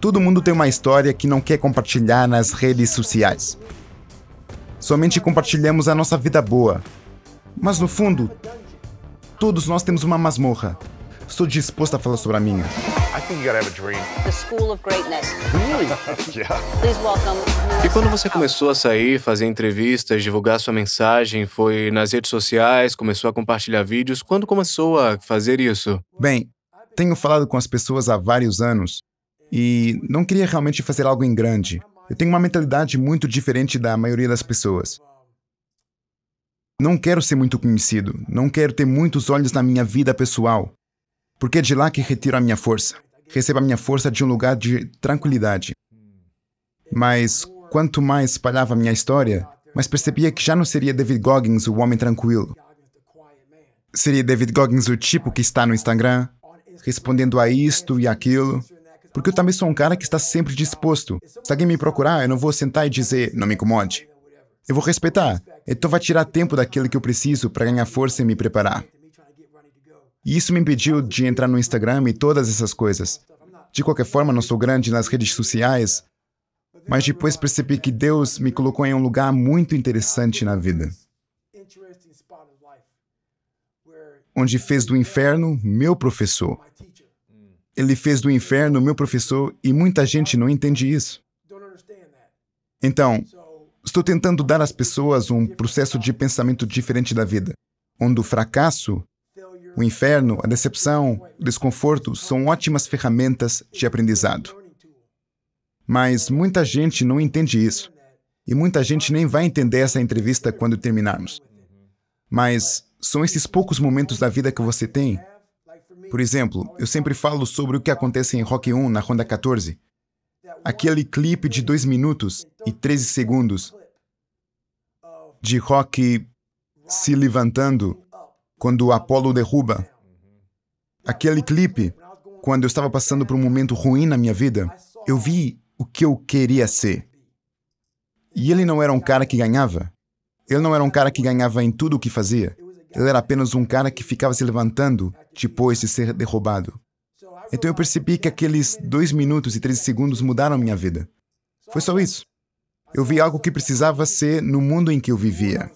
Todo mundo tem uma história que não quer compartilhar nas redes sociais. Somente compartilhamos a nossa vida boa. Mas no fundo, todos nós temos uma masmorra. Estou disposto a falar sobre a minha. E quando você começou a sair, fazer entrevistas, divulgar sua mensagem, foi nas redes sociais, começou a compartilhar vídeos, quando começou a fazer isso? Bem, tenho falado com as pessoas há vários anos e não queria realmente fazer algo em grande. Eu tenho uma mentalidade muito diferente da maioria das pessoas. Não quero ser muito conhecido, não quero ter muitos olhos na minha vida pessoal, porque é de lá que retiro a minha força. Recebo a minha força de um lugar de tranquilidade. Mas quanto mais espalhava minha história, mais percebia que já não seria David Goggins o homem tranquilo. Seria David Goggins o tipo que está no Instagram, respondendo a isto e aquilo, porque eu também sou um cara que está sempre disposto. Se alguém me procurar, eu não vou sentar e dizer, não me incomode. Eu vou respeitar. Então vai tirar tempo daquilo que eu preciso para ganhar força e me preparar. E isso me impediu de entrar no Instagram e todas essas coisas. De qualquer forma, não sou grande nas redes sociais, mas depois percebi que Deus me colocou em um lugar muito interessante na vida onde fez do inferno meu professor. Ele fez do inferno meu professor e muita gente não entende isso. Então, estou tentando dar às pessoas um processo de pensamento diferente da vida, onde o fracasso, o inferno, a decepção, o desconforto são ótimas ferramentas de aprendizado. Mas muita gente não entende isso. E muita gente nem vai entender essa entrevista quando terminarmos. Mas são esses poucos momentos da vida que você tem por exemplo, eu sempre falo sobre o que acontece em Rock 1 na Ronda 14. Aquele clipe de 2 minutos e 13 segundos de Rock se levantando quando o Apolo derruba. Aquele clipe, quando eu estava passando por um momento ruim na minha vida, eu vi o que eu queria ser. E ele não era um cara que ganhava. Ele não era um cara que ganhava em tudo o que fazia. Ele era apenas um cara que ficava se levantando depois tipo de ser derrubado. Então eu percebi que aqueles 2 minutos e 13 segundos mudaram minha vida. Foi só isso. Eu vi algo que precisava ser no mundo em que eu vivia.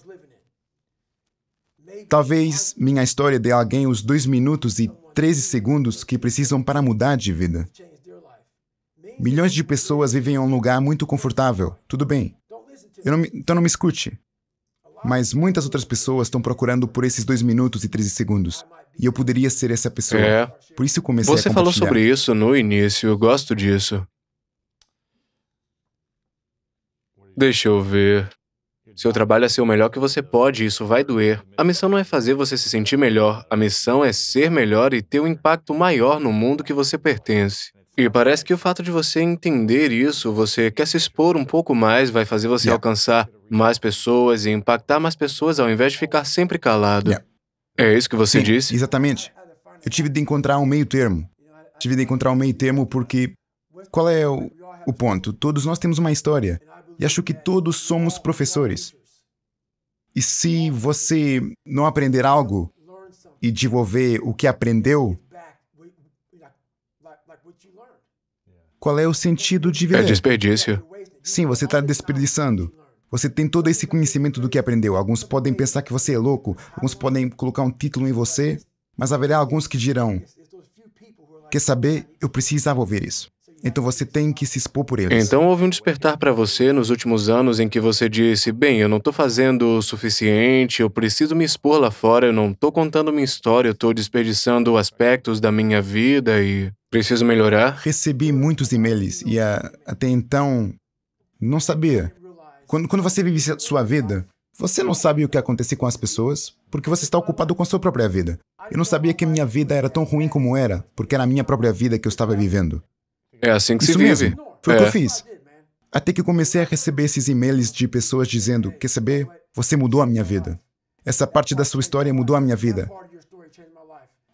Talvez minha história dê a alguém os 2 minutos e 13 segundos que precisam para mudar de vida. Milhões de pessoas vivem em um lugar muito confortável, tudo bem. Não me, então não me escute. Mas muitas outras pessoas estão procurando por esses 2 minutos e 13 segundos. E eu poderia ser essa pessoa. É. Por isso eu comecei Você a falou sobre isso no início, eu gosto disso. Deixa eu ver. Seu trabalho é ser o melhor que você pode, isso vai doer. A missão não é fazer você se sentir melhor, a missão é ser melhor e ter um impacto maior no mundo que você pertence. E parece que o fato de você entender isso, você quer se expor um pouco mais, vai fazer você yeah. alcançar mais pessoas e impactar mais pessoas ao invés de ficar sempre calado. Yeah. É isso que você Sim, disse? Exatamente. Eu tive de encontrar um meio termo. Tive de encontrar um meio termo porque. Qual é o, o ponto? Todos nós temos uma história. E acho que todos somos professores. E se você não aprender algo e devolver o que aprendeu, qual é o sentido de é viver? É desperdício. Sim, você está desperdiçando. Você tem todo esse conhecimento do que aprendeu. Alguns podem pensar que você é louco, alguns podem colocar um título em você, mas haverá alguns que dirão: Quer saber? Eu precisava ouvir isso. Então você tem que se expor por eles. Então houve um despertar para você nos últimos anos em que você disse: bem, eu não estou fazendo o suficiente, eu preciso me expor lá fora, eu não estou contando minha história, eu estou desperdiçando aspectos da minha vida e preciso melhorar? Recebi muitos e-mails e a, até então não sabia. Quando, quando você vive sua vida, você não sabe o que acontece com as pessoas, porque você está ocupado com a sua própria vida. Eu não sabia que minha vida era tão ruim como era, porque era a minha própria vida que eu estava vivendo. É assim que Isso se mesmo. vive. Foi é. o que eu é. fiz. Até que comecei a receber esses e-mails de pessoas dizendo: Quer saber? Você mudou a minha vida. Essa parte da sua história mudou a minha vida.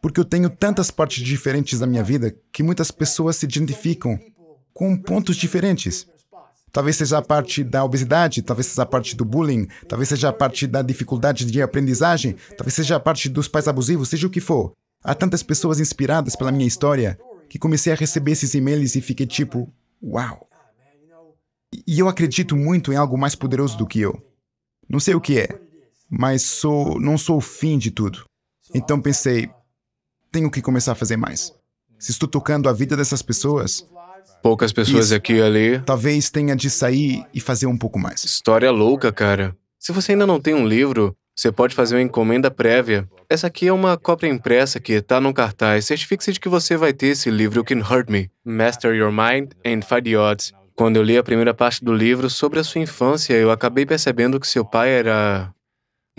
Porque eu tenho tantas partes diferentes da minha vida que muitas pessoas se identificam com pontos diferentes. Talvez seja a parte da obesidade, talvez seja a parte do bullying, talvez seja a parte da dificuldade de aprendizagem, talvez seja a parte dos pais abusivos, seja o que for. Há tantas pessoas inspiradas pela minha história que comecei a receber esses e-mails e fiquei tipo, uau. E eu acredito muito em algo mais poderoso do que eu. Não sei o que é, mas sou, não sou o fim de tudo. Então pensei, tenho que começar a fazer mais. Se estou tocando a vida dessas pessoas, poucas pessoas Isso. aqui e ali. Talvez tenha de sair e fazer um pouco mais. História louca, cara. Se você ainda não tem um livro, você pode fazer uma encomenda prévia. Essa aqui é uma cópia impressa que está no cartaz. Certifique-se de que você vai ter esse livro, Can Hurt Me, Master Your Mind and Fight the Odds. Quando eu li a primeira parte do livro sobre a sua infância, eu acabei percebendo que seu pai era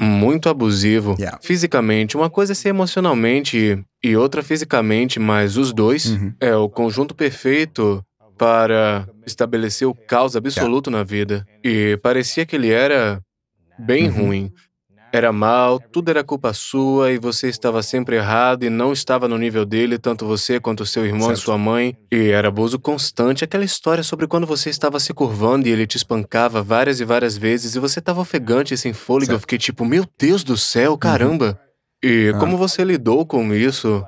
muito abusivo yeah. fisicamente. Uma coisa é ser emocionalmente e outra fisicamente, mas os dois uhum. é o conjunto perfeito para estabelecer o caos absoluto yeah. na vida. E parecia que ele era bem uhum. ruim. Era mal, tudo era culpa sua e você estava sempre errado e não estava no nível dele, tanto você quanto seu irmão certo. e sua mãe. E era abuso constante, aquela história sobre quando você estava se curvando e ele te espancava várias e várias vezes e você estava ofegante e sem fôlego. Certo. Eu fiquei tipo, meu Deus do céu, uhum. caramba! Uhum. E ah. como você lidou com isso?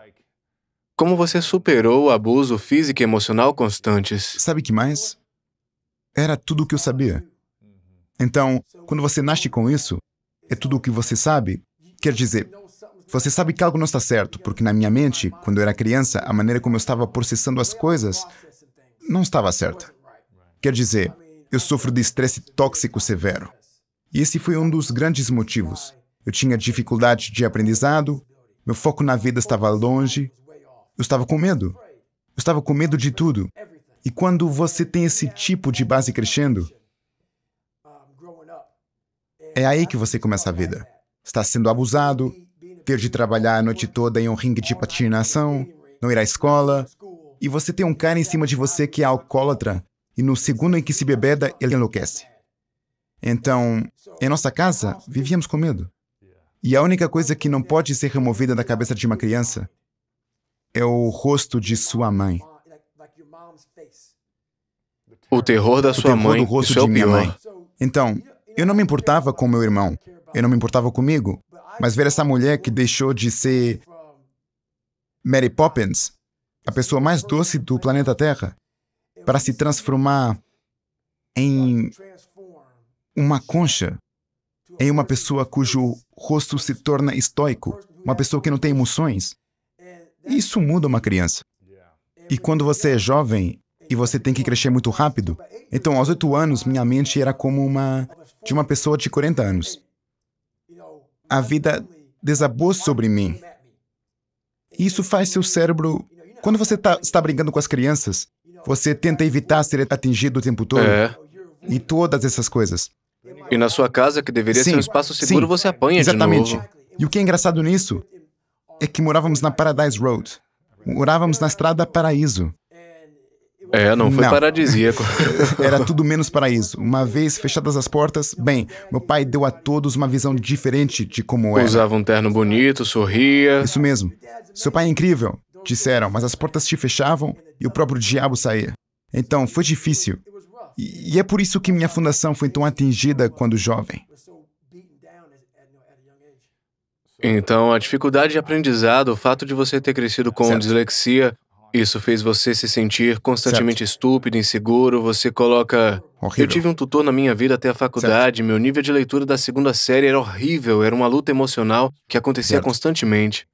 Como você superou o abuso físico e emocional constantes? Sabe que mais? Era tudo o que eu sabia. Então, quando você nasce com isso, é tudo o que você sabe? Quer dizer, você sabe que algo não está certo, porque na minha mente, quando eu era criança, a maneira como eu estava processando as coisas não estava certa. Quer dizer, eu sofro de estresse tóxico severo. E esse foi um dos grandes motivos. Eu tinha dificuldade de aprendizado, meu foco na vida estava longe, eu estava com medo. Eu estava com medo de tudo. E quando você tem esse tipo de base crescendo, é aí que você começa a vida. Está sendo abusado, ter de trabalhar a noite toda em um ringue de patinação, não ir à escola, e você tem um cara em cima de você que é alcoólatra, e no segundo em que se bebeda, ele enlouquece. Então, em nossa casa, vivíamos com medo. E a única coisa que não pode ser removida da cabeça de uma criança é o rosto de sua mãe. O terror da sua o terror mãe. Do rosto Isso é de é minha pior. mãe. Então, eu não me importava com meu irmão, eu não me importava comigo, mas ver essa mulher que deixou de ser Mary Poppins, a pessoa mais doce do planeta Terra, para se transformar em uma concha, em uma pessoa cujo rosto se torna estoico, uma pessoa que não tem emoções. Isso muda uma criança. E quando você é jovem e você tem que crescer muito rápido, então aos oito anos minha mente era como uma de uma pessoa de 40 anos. A vida desabou sobre mim. Isso faz seu cérebro. Quando você tá, está brincando com as crianças, você tenta evitar ser atingido o tempo todo. É. E todas essas coisas. E na sua casa, que deveria sim, ser um espaço seguro, sim, você apanha exatamente. de novo. E o que é engraçado nisso é que morávamos na Paradise Road. Morávamos na Estrada Paraíso. É, não foi não. paradisíaco. Era tudo menos paraíso. Uma vez fechadas as portas, bem, meu pai deu a todos uma visão diferente de como era. Usava um terno bonito, sorria. Isso mesmo. Seu pai é incrível, disseram, mas as portas te fechavam e o próprio diabo saía. Então, foi difícil. E, e é por isso que minha fundação foi tão atingida quando jovem. Então, a dificuldade de aprendizado, o fato de você ter crescido com certo. dislexia, isso fez você se sentir constantemente certo. estúpido, inseguro, você coloca. Horrível. Eu tive um tutor na minha vida até a faculdade, certo. meu nível de leitura da segunda série era horrível, era uma luta emocional que acontecia certo. constantemente.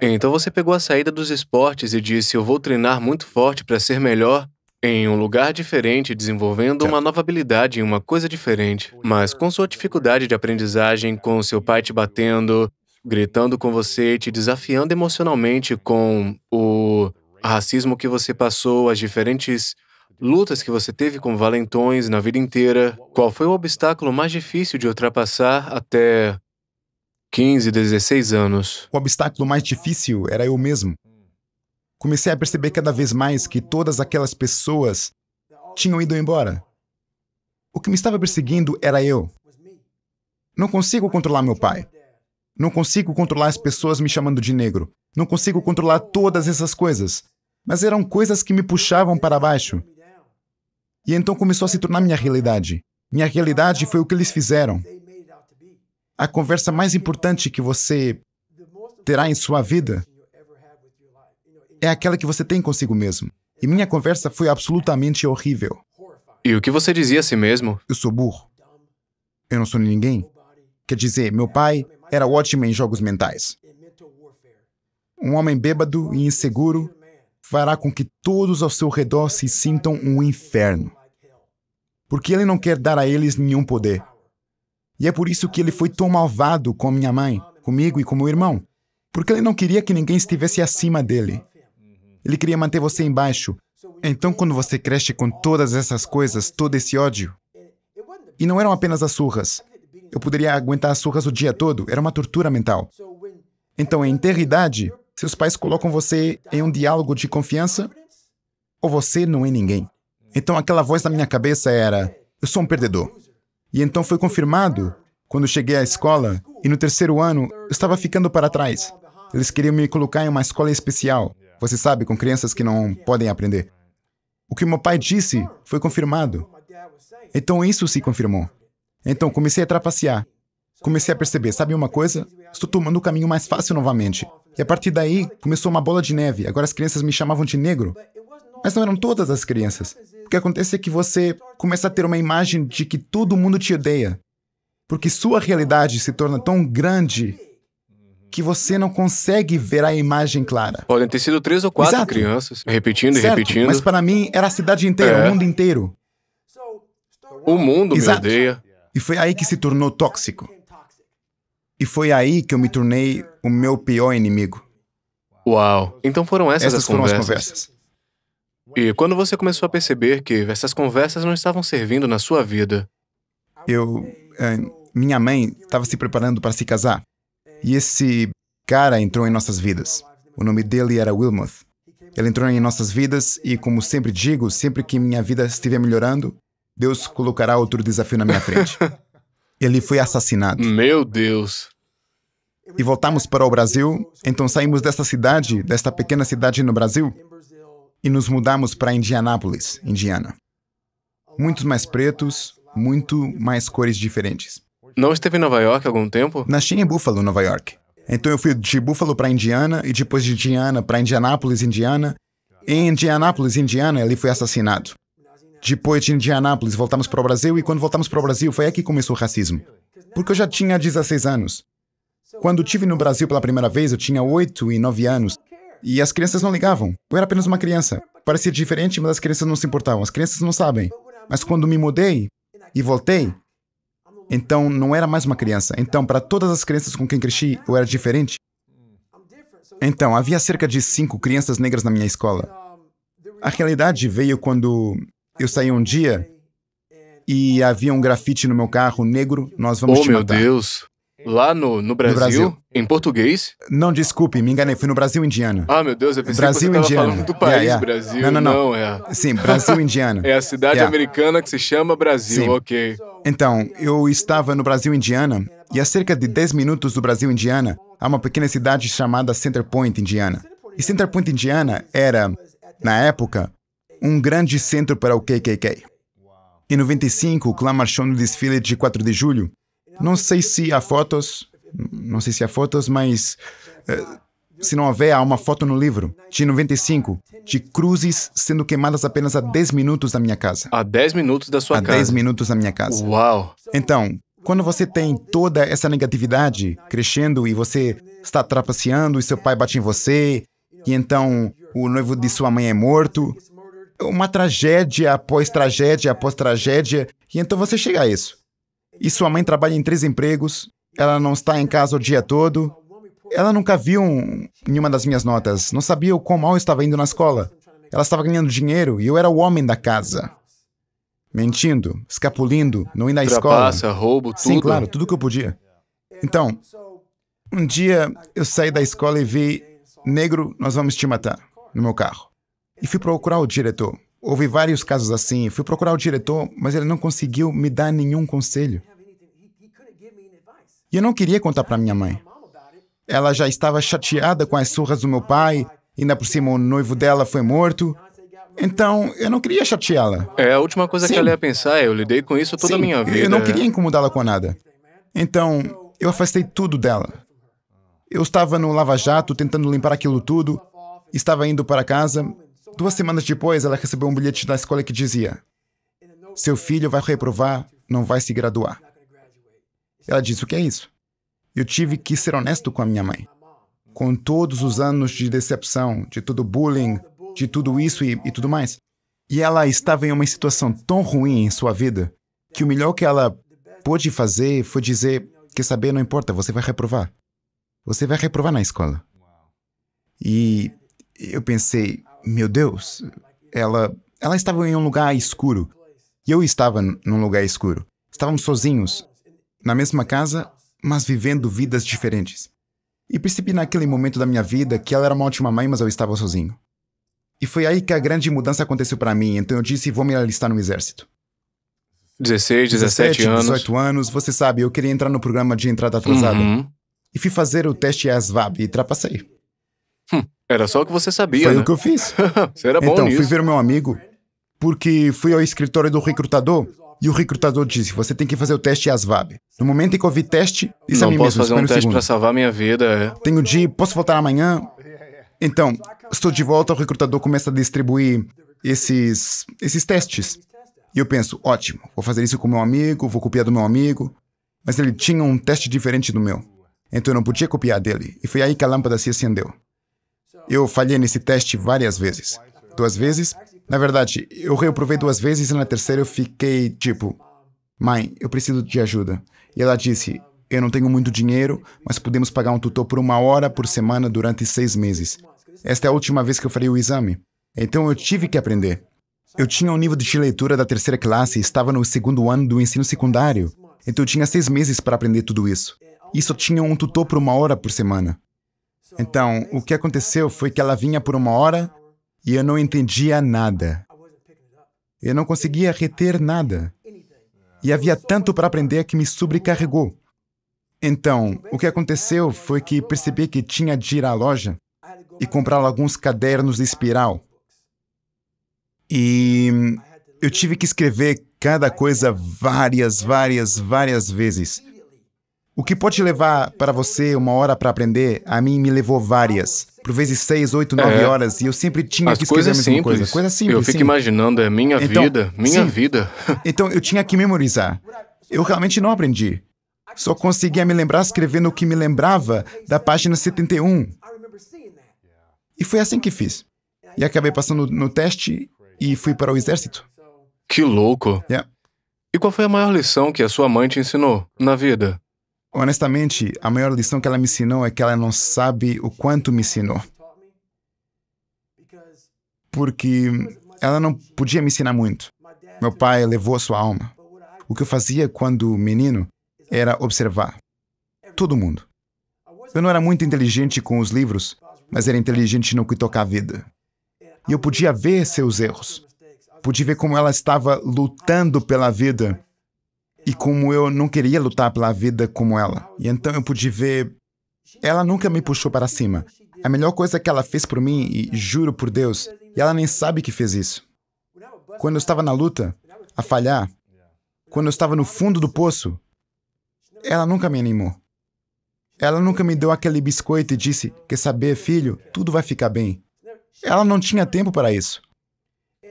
Então você pegou a saída dos esportes e disse: Eu vou treinar muito forte para ser melhor em um lugar diferente, desenvolvendo uma nova habilidade em uma coisa diferente. Mas com sua dificuldade de aprendizagem, com seu pai te batendo, gritando com você, te desafiando emocionalmente com o o racismo que você passou, as diferentes lutas que você teve com valentões na vida inteira, qual foi o obstáculo mais difícil de ultrapassar até 15, 16 anos? O obstáculo mais difícil era eu mesmo. Comecei a perceber cada vez mais que todas aquelas pessoas tinham ido embora. O que me estava perseguindo era eu. Não consigo controlar meu pai. Não consigo controlar as pessoas me chamando de negro. Não consigo controlar todas essas coisas mas eram coisas que me puxavam para baixo. E então começou a se tornar minha realidade. Minha realidade foi o que eles fizeram. A conversa mais importante que você terá em sua vida é aquela que você tem consigo mesmo. E minha conversa foi absolutamente horrível. E o que você dizia a si mesmo? Eu sou burro. Eu não sou ninguém. Quer dizer, meu pai era ótimo em jogos mentais. Um homem bêbado e inseguro fará com que todos ao seu redor se sintam um inferno, porque ele não quer dar a eles nenhum poder. E é por isso que ele foi tão malvado com minha mãe, comigo e com meu irmão, porque ele não queria que ninguém estivesse acima dele. Ele queria manter você embaixo. Então, quando você cresce com todas essas coisas, todo esse ódio, e não eram apenas as surras, eu poderia aguentar as surras o dia todo, era uma tortura mental. Então, em integridade, seus pais colocam você em um diálogo de confiança ou você não é ninguém. Então aquela voz na minha cabeça era: eu sou um perdedor. E então foi confirmado quando cheguei à escola e no terceiro ano eu estava ficando para trás. Eles queriam me colocar em uma escola especial, você sabe, com crianças que não podem aprender. O que meu pai disse foi confirmado. Então isso se confirmou. Então comecei a trapacear. Comecei a perceber, sabe uma coisa? Estou tomando o caminho mais fácil novamente. E a partir daí, começou uma bola de neve. Agora as crianças me chamavam de negro. Mas não eram todas as crianças. O que acontece é que você começa a ter uma imagem de que todo mundo te odeia. Porque sua realidade se torna tão grande que você não consegue ver a imagem clara. Podem ter sido três ou quatro Exato. crianças, repetindo e certo, repetindo. Mas para mim era a cidade inteira, é. o mundo inteiro. O mundo Exato. me odeia. E foi aí que se tornou tóxico. E foi aí que eu me tornei o meu pior inimigo. Uau! Então foram essas, essas as foram conversas. as conversas. E quando você começou a perceber que essas conversas não estavam servindo na sua vida? Eu. Eh, minha mãe estava se preparando para se casar. E esse cara entrou em nossas vidas. O nome dele era Wilmoth. Ele entrou em nossas vidas e, como sempre digo, sempre que minha vida estiver melhorando, Deus colocará outro desafio na minha frente. ele foi assassinado. Meu Deus! E voltamos para o Brasil, então saímos desta cidade, desta pequena cidade no Brasil, e nos mudamos para Indianápolis, Indiana. Muitos mais pretos, muito mais cores diferentes. Não esteve em Nova York há algum tempo? Nasci em Buffalo, Nova York. Então eu fui de Buffalo para Indiana e depois de Indiana para Indianápolis, Indiana. Em Indianápolis, Indiana, ele foi assassinado. Depois de Indianápolis, voltamos para o Brasil e quando voltamos para o Brasil foi aí que começou o racismo. Porque eu já tinha 16 anos. Quando tive no Brasil pela primeira vez, eu tinha 8 e 9 anos. E as crianças não ligavam. Eu era apenas uma criança. Parecia diferente, mas as crianças não se importavam. As crianças não sabem. Mas quando me mudei e voltei, então não era mais uma criança. Então, para todas as crianças com quem cresci, eu era diferente. Então, havia cerca de cinco crianças negras na minha escola. A realidade veio quando eu saí um dia e havia um grafite no meu carro negro, nós vamos oh, te matar. Oh, meu Deus. Lá no, no, Brasil, no, Brasil, Em português? Não, desculpe, me enganei. Fui no Brasil Indiana. Ah, meu Deus, eu pensei Brasil, que você estava falando do país yeah, yeah. Brasil. Não, não, não. não é. Sim, Brasil Indiana. é a cidade yeah. americana que se chama Brasil, Sim. ok. Então, eu estava no Brasil Indiana e a cerca de 10 minutos do Brasil Indiana há uma pequena cidade chamada Center Point, Indiana. E Center Point, Indiana era, na época, um grande centro para o KKK. Em 95, o clã marchou no desfile de 4 de julho. Não sei se há fotos, não sei se há fotos, mas eh, se não houver, há uma foto no livro, de 95, de cruzes sendo queimadas apenas a 10 minutos da minha casa. A 10 minutos da sua a casa? A 10 minutos da minha casa. Uau! Então, quando você tem toda essa negatividade crescendo e você está trapaceando e seu pai bate em você, e então o noivo de sua mãe é morto, uma tragédia após tragédia após tragédia, e então você chega a isso. E sua mãe trabalha em três empregos, ela não está em casa o dia todo, ela nunca viu um, nenhuma das minhas notas, não sabia o quão mal eu estava indo na escola. Ela estava ganhando dinheiro e eu era o homem da casa. Mentindo, escapulindo, não indo à escola. roubo, tudo. Sim, claro, tudo que eu podia. Então, um dia eu saí da escola e vi negro, nós vamos te matar, no meu carro. E fui procurar o diretor. Houve vários casos assim. Fui procurar o diretor, mas ele não conseguiu me dar nenhum conselho. E eu não queria contar para minha mãe. Ela já estava chateada com as surras do meu pai, ainda por cima o noivo dela foi morto. Então, eu não queria chateá-la. É a última coisa Sim. que ela ia pensar. Eu lidei com isso toda Sim, a minha vida. Eu não queria incomodá-la com nada. Então, eu afastei tudo dela. Eu estava no lava-jato tentando limpar aquilo tudo, estava indo para casa Duas semanas depois, ela recebeu um bilhete da escola que dizia: Seu filho vai reprovar, não vai se graduar. Ela disse: O que é isso? Eu tive que ser honesto com a minha mãe. Com todos os anos de decepção, de todo bullying, de tudo isso e, e tudo mais. E ela estava em uma situação tão ruim em sua vida que o melhor que ela pôde fazer foi dizer: Quer saber, não importa, você vai reprovar. Você vai reprovar na escola. E eu pensei: meu Deus, ela, ela estava em um lugar escuro e eu estava num lugar escuro. Estávamos sozinhos, na mesma casa, mas vivendo vidas diferentes. E percebi naquele momento da minha vida que ela era uma ótima mãe, mas eu estava sozinho. E foi aí que a grande mudança aconteceu para mim, então eu disse: vou me alistar no exército. 16, 17, anos. 18 anos, você sabe, eu queria entrar no programa de entrada atrasada. Uhum. E fui fazer o teste ASVAB e trapacei. era só o que você sabia. Foi né? o que eu fiz. você era bom então, nisso. fui ver o meu amigo, porque fui ao escritório do recrutador e o recrutador disse: você tem que fazer o teste ASVAB. No momento em que eu vi teste, isso Não é mim posso mesmo, fazer um teste para salvar minha vida. É. Tenho dia, posso voltar amanhã? Então, estou de volta, o recrutador começa a distribuir esses, esses testes. E eu penso, ótimo, vou fazer isso com meu amigo, vou copiar do meu amigo. Mas ele tinha um teste diferente do meu. Então eu não podia copiar dele. E foi aí que a lâmpada se acendeu. Eu falhei nesse teste várias vezes. Duas vezes? Na verdade, eu reprovei duas vezes e na terceira eu fiquei tipo: Mãe, eu preciso de ajuda. E ela disse: Eu não tenho muito dinheiro, mas podemos pagar um tutor por uma hora por semana durante seis meses. Esta é a última vez que eu farei o exame. Então eu tive que aprender. Eu tinha um nível de leitura da terceira classe e estava no segundo ano do ensino secundário. Então eu tinha seis meses para aprender tudo isso. E só tinha um tutor por uma hora por semana. Então, o que aconteceu foi que ela vinha por uma hora e eu não entendia nada. Eu não conseguia reter nada. E havia tanto para aprender que me sobrecarregou. Então, o que aconteceu foi que percebi que tinha de ir à loja e comprar alguns cadernos de espiral. E eu tive que escrever cada coisa várias, várias, várias vezes. O que pode levar para você uma hora para aprender, a mim me levou várias. Por vezes seis, oito, é. nove é. horas, e eu sempre tinha As que escrever coisas a mesma simples. coisa. Coisa simples. Eu fico sim. imaginando, é minha então, vida, minha sim. vida. então eu tinha que memorizar. Eu realmente não aprendi. Só conseguia me lembrar escrevendo o que me lembrava da página 71. E foi assim que fiz. E acabei passando no teste e fui para o exército. Que louco! Yeah. E qual foi a maior lição que a sua mãe te ensinou na vida? Honestamente, a maior lição que ela me ensinou é que ela não sabe o quanto me ensinou. Porque ela não podia me ensinar muito. Meu pai levou sua alma. O que eu fazia quando menino era observar todo mundo. Eu não era muito inteligente com os livros, mas era inteligente no que toca à vida. E eu podia ver seus erros. Podia ver como ela estava lutando pela vida e como eu não queria lutar pela vida como ela. E então eu pude ver. Ela nunca me puxou para cima. A melhor coisa que ela fez por mim, e juro por Deus, e ela nem sabe que fez isso. Quando eu estava na luta, a falhar, quando eu estava no fundo do poço, ela nunca me animou. Ela nunca me deu aquele biscoito e disse: Quer saber, filho, tudo vai ficar bem. Ela não tinha tempo para isso.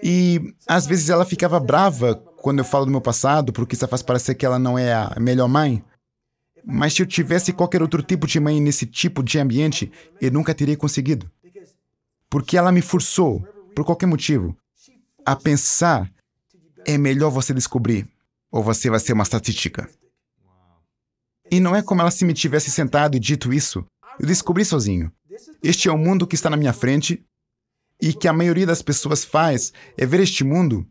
E às vezes ela ficava brava quando eu falo do meu passado, porque isso faz parecer que ela não é a melhor mãe. Mas se eu tivesse qualquer outro tipo de mãe nesse tipo de ambiente, eu nunca teria conseguido. Porque ela me forçou, por qualquer motivo, a pensar: é melhor você descobrir, ou você vai ser uma estatística. E não é como ela se me tivesse sentado e dito isso. Eu descobri sozinho. Este é o mundo que está na minha frente e que a maioria das pessoas faz é ver este mundo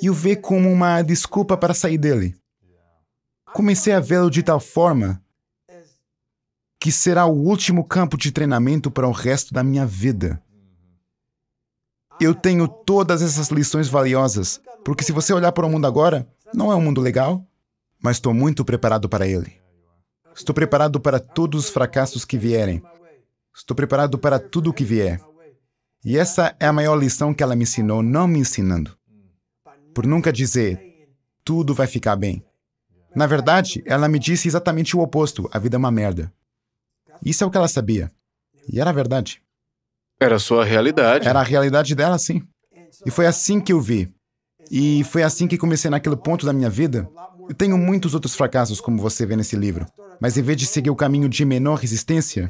e o vê como uma desculpa para sair dele. Comecei a vê-lo de tal forma que será o último campo de treinamento para o resto da minha vida. Eu tenho todas essas lições valiosas, porque se você olhar para o mundo agora, não é um mundo legal, mas estou muito preparado para ele. Estou preparado para todos os fracassos que vierem. Estou preparado para tudo o que vier. E essa é a maior lição que ela me ensinou, não me ensinando por nunca dizer, tudo vai ficar bem. Na verdade, ela me disse exatamente o oposto: a vida é uma merda. Isso é o que ela sabia. E era verdade. Era a sua realidade. Era a realidade dela, sim. E foi assim que eu vi. E foi assim que comecei naquele ponto da minha vida. Eu tenho muitos outros fracassos, como você vê nesse livro. Mas em vez de seguir o caminho de menor resistência,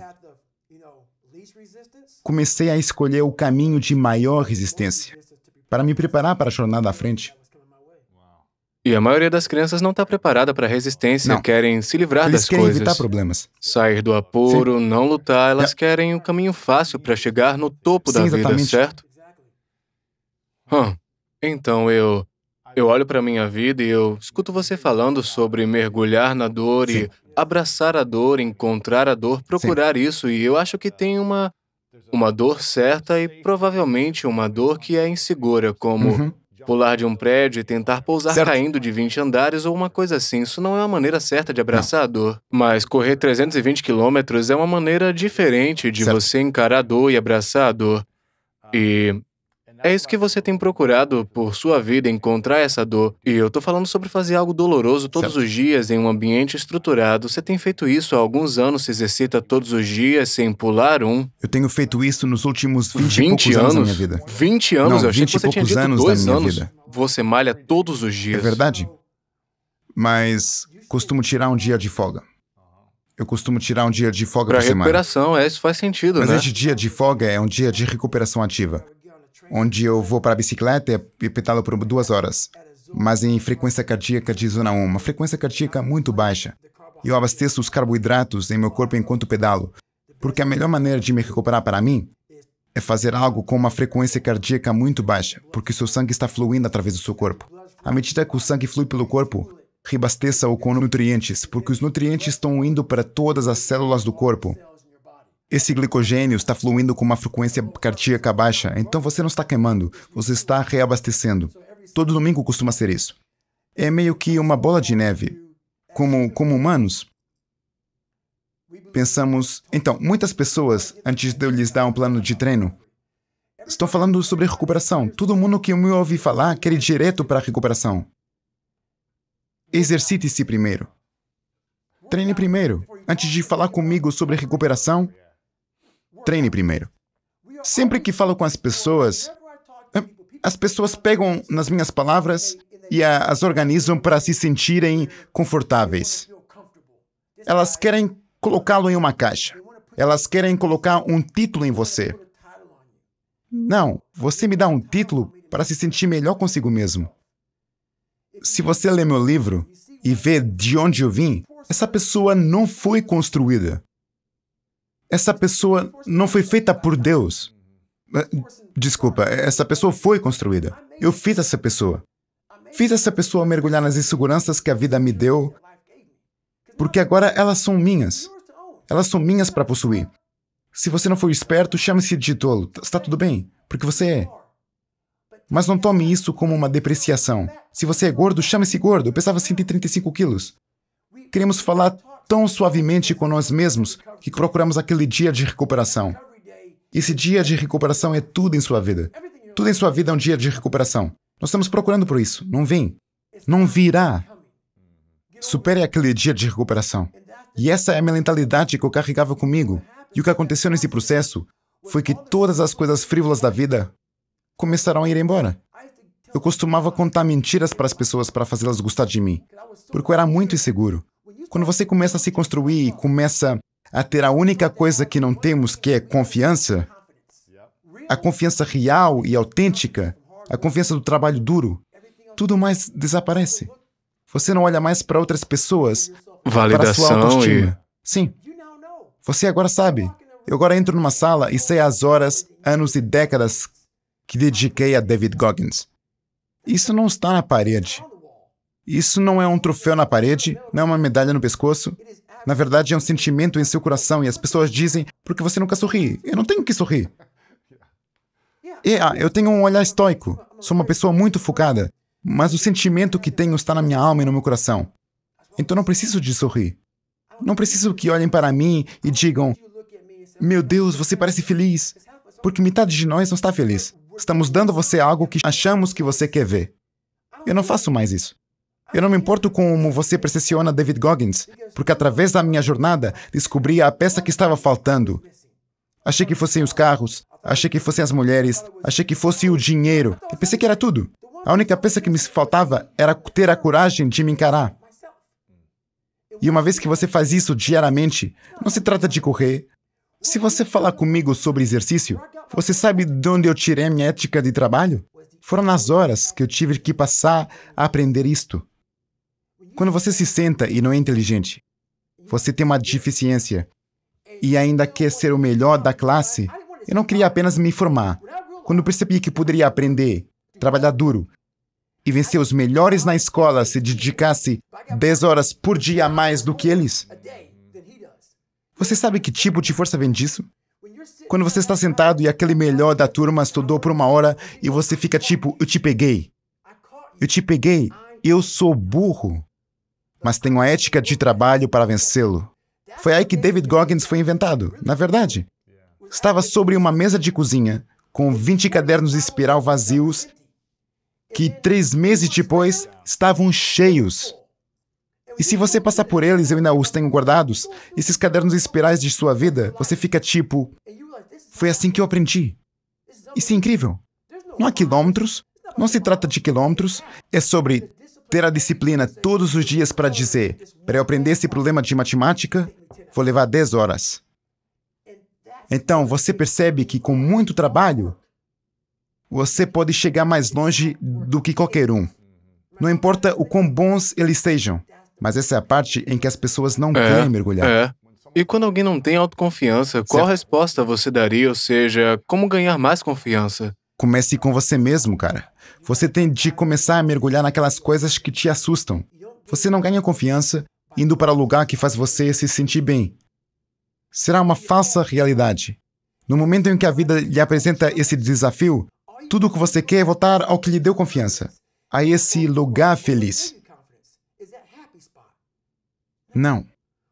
comecei a escolher o caminho de maior resistência para me preparar para a jornada à frente. E a maioria das crianças não está preparada para a resistência, não. querem se livrar Eles das querem coisas. evitar problemas. Sair do apuro, Sim. não lutar, elas é. querem o um caminho fácil para chegar no topo Sim, da vida, exatamente. certo? Hum. Então eu eu olho para minha vida e eu escuto você falando sobre mergulhar na dor Sim. e abraçar a dor, encontrar a dor, procurar isso e eu acho que tem uma uma dor certa e provavelmente uma dor que é insegura, como uhum. pular de um prédio e tentar pousar certo. caindo de 20 andares ou uma coisa assim. Isso não é uma maneira certa de abraçar não. a dor. Mas correr 320 quilômetros é uma maneira diferente de certo. você encarar a dor e abraçar a dor. E é isso que você tem procurado por sua vida, encontrar essa dor. E eu tô falando sobre fazer algo doloroso todos certo. os dias em um ambiente estruturado. Você tem feito isso há alguns anos, se exercita todos os dias sem pular um. Eu tenho feito isso nos últimos 20, 20 anos, anos da minha vida. 20 anos? Não, eu achei que você tinha dito anos dois anos. Vida. Você malha todos os é dias. É verdade. Mas costumo tirar um dia de folga. Eu costumo tirar um dia de folga pra por semana. Para recuperação, é, isso faz sentido, Mas né? Mas esse dia de folga é um dia de recuperação ativa onde eu vou para a bicicleta e é pedalo por duas horas, mas em frequência cardíaca de zona 1, uma frequência cardíaca muito baixa. Eu abasteço os carboidratos em meu corpo enquanto pedalo, porque a melhor maneira de me recuperar para mim é fazer algo com uma frequência cardíaca muito baixa, porque seu sangue está fluindo através do seu corpo. À medida que o sangue flui pelo corpo, rebasteça-o com nutrientes, porque os nutrientes estão indo para todas as células do corpo esse glicogênio está fluindo com uma frequência cardíaca baixa, então você não está queimando, você está reabastecendo. Todo domingo costuma ser isso. É meio que uma bola de neve. Como, como humanos, pensamos. Então, muitas pessoas, antes de eu lhes dar um plano de treino, estão falando sobre recuperação. Todo mundo que me ouve falar quer ir direto para a recuperação. Exercite-se primeiro. Treine primeiro. Antes de falar comigo sobre recuperação, treine primeiro. Sempre que falo com as pessoas, as pessoas pegam nas minhas palavras e as organizam para se sentirem confortáveis. Elas querem colocá-lo em uma caixa. Elas querem colocar um título em você. Não, você me dá um título para se sentir melhor consigo mesmo. Se você lê meu livro e vê de onde eu vim, essa pessoa não foi construída. Essa pessoa não foi feita por Deus. Eh, desculpa, essa pessoa foi construída. Eu fiz essa pessoa. Fiz essa pessoa mergulhar nas inseguranças que a vida me deu, porque agora elas são minhas. Elas são minhas para possuir. Se você não for esperto, chame-se de tolo. Está tudo bem, porque você é. Mas não tome isso como uma depreciação. Se você é gordo, chame-se gordo. Eu pesava 135 quilos. Queremos falar tão suavemente com nós mesmos que procuramos aquele dia de recuperação. Esse dia de recuperação é tudo em sua vida. Tudo em sua vida é um dia de recuperação. Nós estamos procurando por isso. Não vem. Não virá. Supere aquele dia de recuperação. E essa é a minha mentalidade que eu carregava comigo. E o que aconteceu nesse processo foi que todas as coisas frívolas da vida começaram a ir embora. Eu costumava contar mentiras para as pessoas para fazê-las gostar de mim, porque eu era muito inseguro. Quando você começa a se construir e começa a ter a única coisa que não temos, que é confiança, a confiança real e autêntica, a confiança do trabalho duro, tudo mais desaparece. Você não olha mais para outras pessoas, validação para a sua autoestima. E... Sim. Você agora sabe. Eu agora entro numa sala e sei as horas, anos e décadas que dediquei a David Goggins. Isso não está na parede. Isso não é um troféu na parede, não é uma medalha no pescoço. Na verdade, é um sentimento em seu coração e as pessoas dizem: porque você nunca sorri? Eu não tenho que sorrir. Ah, eu tenho um olhar estoico, sou uma pessoa muito focada, mas o sentimento que tenho está na minha alma e no meu coração. Então não preciso de sorrir. Não preciso que olhem para mim e digam: Meu Deus, você parece feliz. Porque metade de nós não está feliz. Estamos dando a você algo que achamos que você quer ver. Eu não faço mais isso. Eu não me importo como você percepciona David Goggins, porque através da minha jornada descobri a peça que estava faltando. Achei que fossem os carros, achei que fossem as mulheres, achei que fosse o dinheiro, e pensei que era tudo. A única peça que me faltava era ter a coragem de me encarar. E uma vez que você faz isso diariamente, não se trata de correr. Se você falar comigo sobre exercício, você sabe de onde eu tirei minha ética de trabalho? Foram nas horas que eu tive que passar a aprender isto. Quando você se senta e não é inteligente, você tem uma deficiência e ainda quer ser o melhor da classe, eu não queria apenas me formar. Quando percebi que poderia aprender, trabalhar duro e vencer os melhores na escola se dedicasse 10 horas por dia a mais do que eles, você sabe que tipo de força vem disso? Quando você está sentado e aquele melhor da turma estudou por uma hora e você fica tipo, eu te peguei. Eu te peguei, eu sou burro mas tenho a ética de trabalho para vencê-lo. Foi aí que David Goggins foi inventado, na verdade. Estava sobre uma mesa de cozinha, com 20 cadernos espiral vazios, que três meses depois estavam cheios. E se você passar por eles, eu ainda os tenho guardados, esses cadernos espirais de sua vida, você fica tipo: Foi assim que eu aprendi. Isso é incrível. Não há quilômetros, não se trata de quilômetros, é sobre ter a disciplina todos os dias para dizer: para eu aprender esse problema de matemática, vou levar 10 horas. Então, você percebe que com muito trabalho, você pode chegar mais longe do que qualquer um. Não importa o quão bons eles sejam, mas essa é a parte em que as pessoas não é, querem mergulhar. É. E quando alguém não tem autoconfiança, qual resposta você daria? Ou seja, como ganhar mais confiança? Comece com você mesmo, cara. Você tem de começar a mergulhar naquelas coisas que te assustam. Você não ganha confiança indo para o lugar que faz você se sentir bem. Será uma falsa realidade. No momento em que a vida lhe apresenta esse desafio, tudo o que você quer é voltar ao que lhe deu confiança, a esse lugar feliz. Não.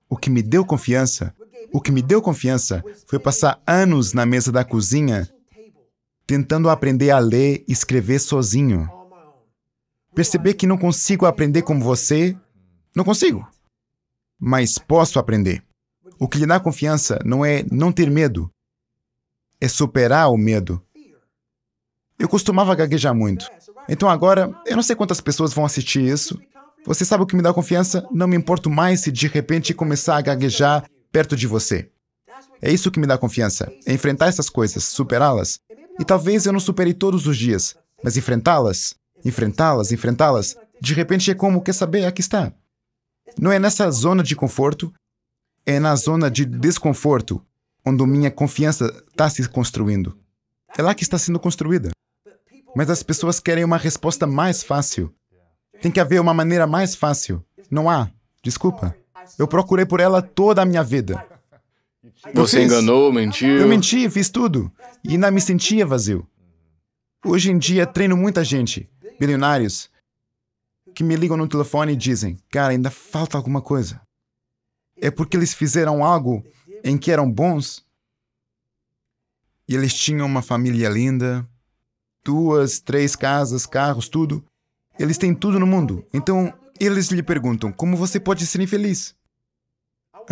O que me deu confiança, o que me deu confiança foi passar anos na mesa da cozinha tentando aprender a ler e escrever sozinho. Perceber que não consigo aprender como você, não consigo. Mas posso aprender. O que lhe dá confiança não é não ter medo, é superar o medo. Eu costumava gaguejar muito. Então agora, eu não sei quantas pessoas vão assistir isso. Você sabe o que me dá confiança? Não me importo mais se de repente começar a gaguejar perto de você. É isso que me dá confiança. É enfrentar essas coisas, superá-las. E talvez eu não superei todos os dias, mas enfrentá-las, enfrentá-las, enfrentá-las, de repente é como quer saber, aqui está. Não é nessa zona de conforto, é na zona de desconforto, onde minha confiança está se construindo. É lá que está sendo construída. Mas as pessoas querem uma resposta mais fácil. Tem que haver uma maneira mais fácil. Não há. Desculpa. Eu procurei por ela toda a minha vida. Você fiz. enganou, mentiu? Eu menti, fiz tudo. E ainda me sentia vazio. Hoje em dia treino muita gente, bilionários, que me ligam no telefone e dizem: Cara, ainda falta alguma coisa. É porque eles fizeram algo em que eram bons. E eles tinham uma família linda, duas, três casas, carros, tudo. Eles têm tudo no mundo. Então, eles lhe perguntam: Como você pode ser infeliz?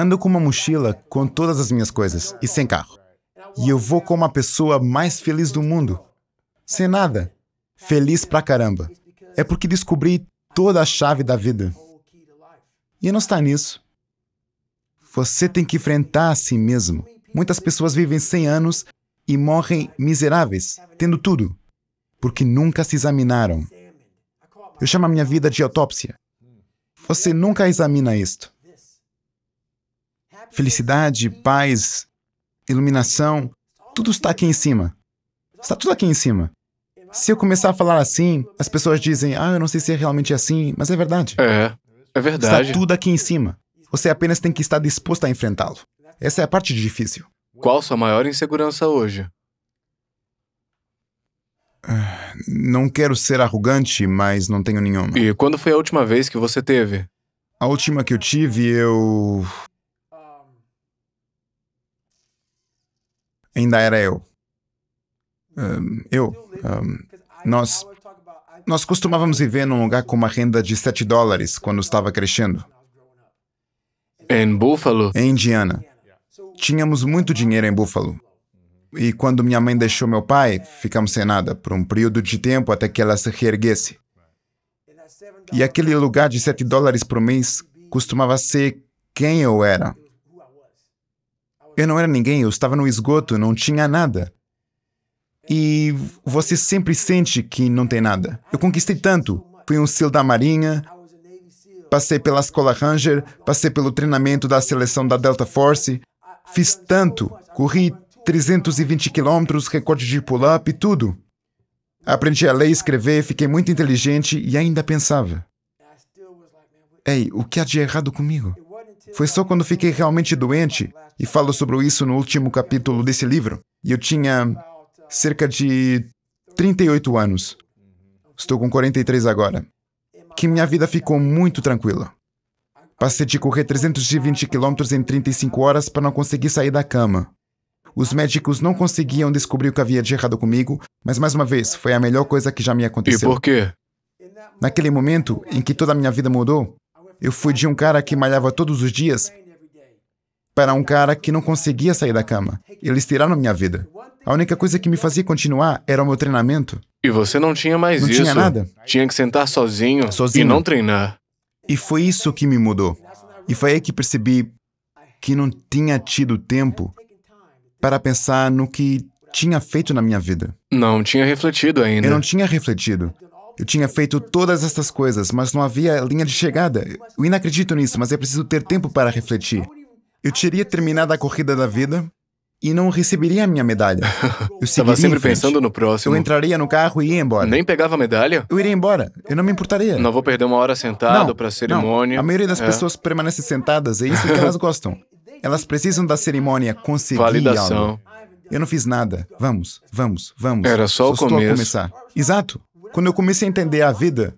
Ando com uma mochila com todas as minhas coisas e sem carro. E eu vou como a pessoa mais feliz do mundo. Sem nada. Feliz pra caramba. É porque descobri toda a chave da vida. E não está nisso. Você tem que enfrentar a si mesmo. Muitas pessoas vivem 100 anos e morrem miseráveis, tendo tudo, porque nunca se examinaram. Eu chamo a minha vida de autópsia. Você nunca examina isto felicidade, paz, iluminação, tudo está aqui em cima. Está tudo aqui em cima. Se eu começar a falar assim, as pessoas dizem, ah, eu não sei se é realmente assim, mas é verdade. É, é verdade. Está tudo aqui em cima. Você apenas tem que estar disposto a enfrentá-lo. Essa é a parte difícil. Qual sua maior insegurança hoje? Ah, não quero ser arrogante, mas não tenho nenhuma. E quando foi a última vez que você teve? A última que eu tive, eu. ainda era eu. Um, eu. Um, nós, nós costumávamos viver num lugar com uma renda de 7 dólares quando estava crescendo. Em Buffalo? Em Indiana. Tínhamos muito dinheiro em Buffalo. E quando minha mãe deixou meu pai, ficamos sem nada por um período de tempo até que ela se reerguesse. E aquele lugar de 7 dólares por mês costumava ser quem eu era. Eu não era ninguém, eu estava no esgoto, não tinha nada. E você sempre sente que não tem nada. Eu conquistei tanto. Fui um SEAL da Marinha, passei pela escola Ranger, passei pelo treinamento da seleção da Delta Force, fiz tanto, corri 320 quilômetros, recorde de pull-up, tudo. Aprendi a ler e escrever, fiquei muito inteligente e ainda pensava. Ei, o que há de errado comigo? Foi só quando fiquei realmente doente, e falo sobre isso no último capítulo desse livro, e eu tinha cerca de 38 anos. Estou com 43 agora. Que minha vida ficou muito tranquila. Passei de correr 320 quilômetros em 35 horas para não conseguir sair da cama. Os médicos não conseguiam descobrir o que havia de errado comigo, mas mais uma vez, foi a melhor coisa que já me aconteceu. E por quê? Naquele momento em que toda a minha vida mudou, eu fui de um cara que malhava todos os dias para um cara que não conseguia sair da cama. Eles tiraram minha vida. A única coisa que me fazia continuar era o meu treinamento. E você não tinha mais não isso. Não tinha nada. Tinha que sentar sozinho, sozinho e não treinar. E foi isso que me mudou. E foi aí que percebi que não tinha tido tempo para pensar no que tinha feito na minha vida. Não tinha refletido ainda. Eu não tinha refletido. Eu tinha feito todas essas coisas, mas não havia linha de chegada. Eu ainda acredito nisso, mas é preciso ter tempo para refletir. Eu teria terminado a corrida da vida e não receberia a minha medalha. Eu estava sempre pensando no próximo. Eu entraria no carro e ia embora. Nem pegava a medalha? Eu iria embora. Eu não me importaria. Não vou perder uma hora sentado para a cerimônia. Não. A maioria das é. pessoas permanece sentadas, é isso que elas gostam. Elas precisam da cerimônia conseguir Validação. algo. Eu não fiz nada. Vamos, vamos, vamos. Era só, só o começo. começar. Exato. Quando eu comecei a entender a vida,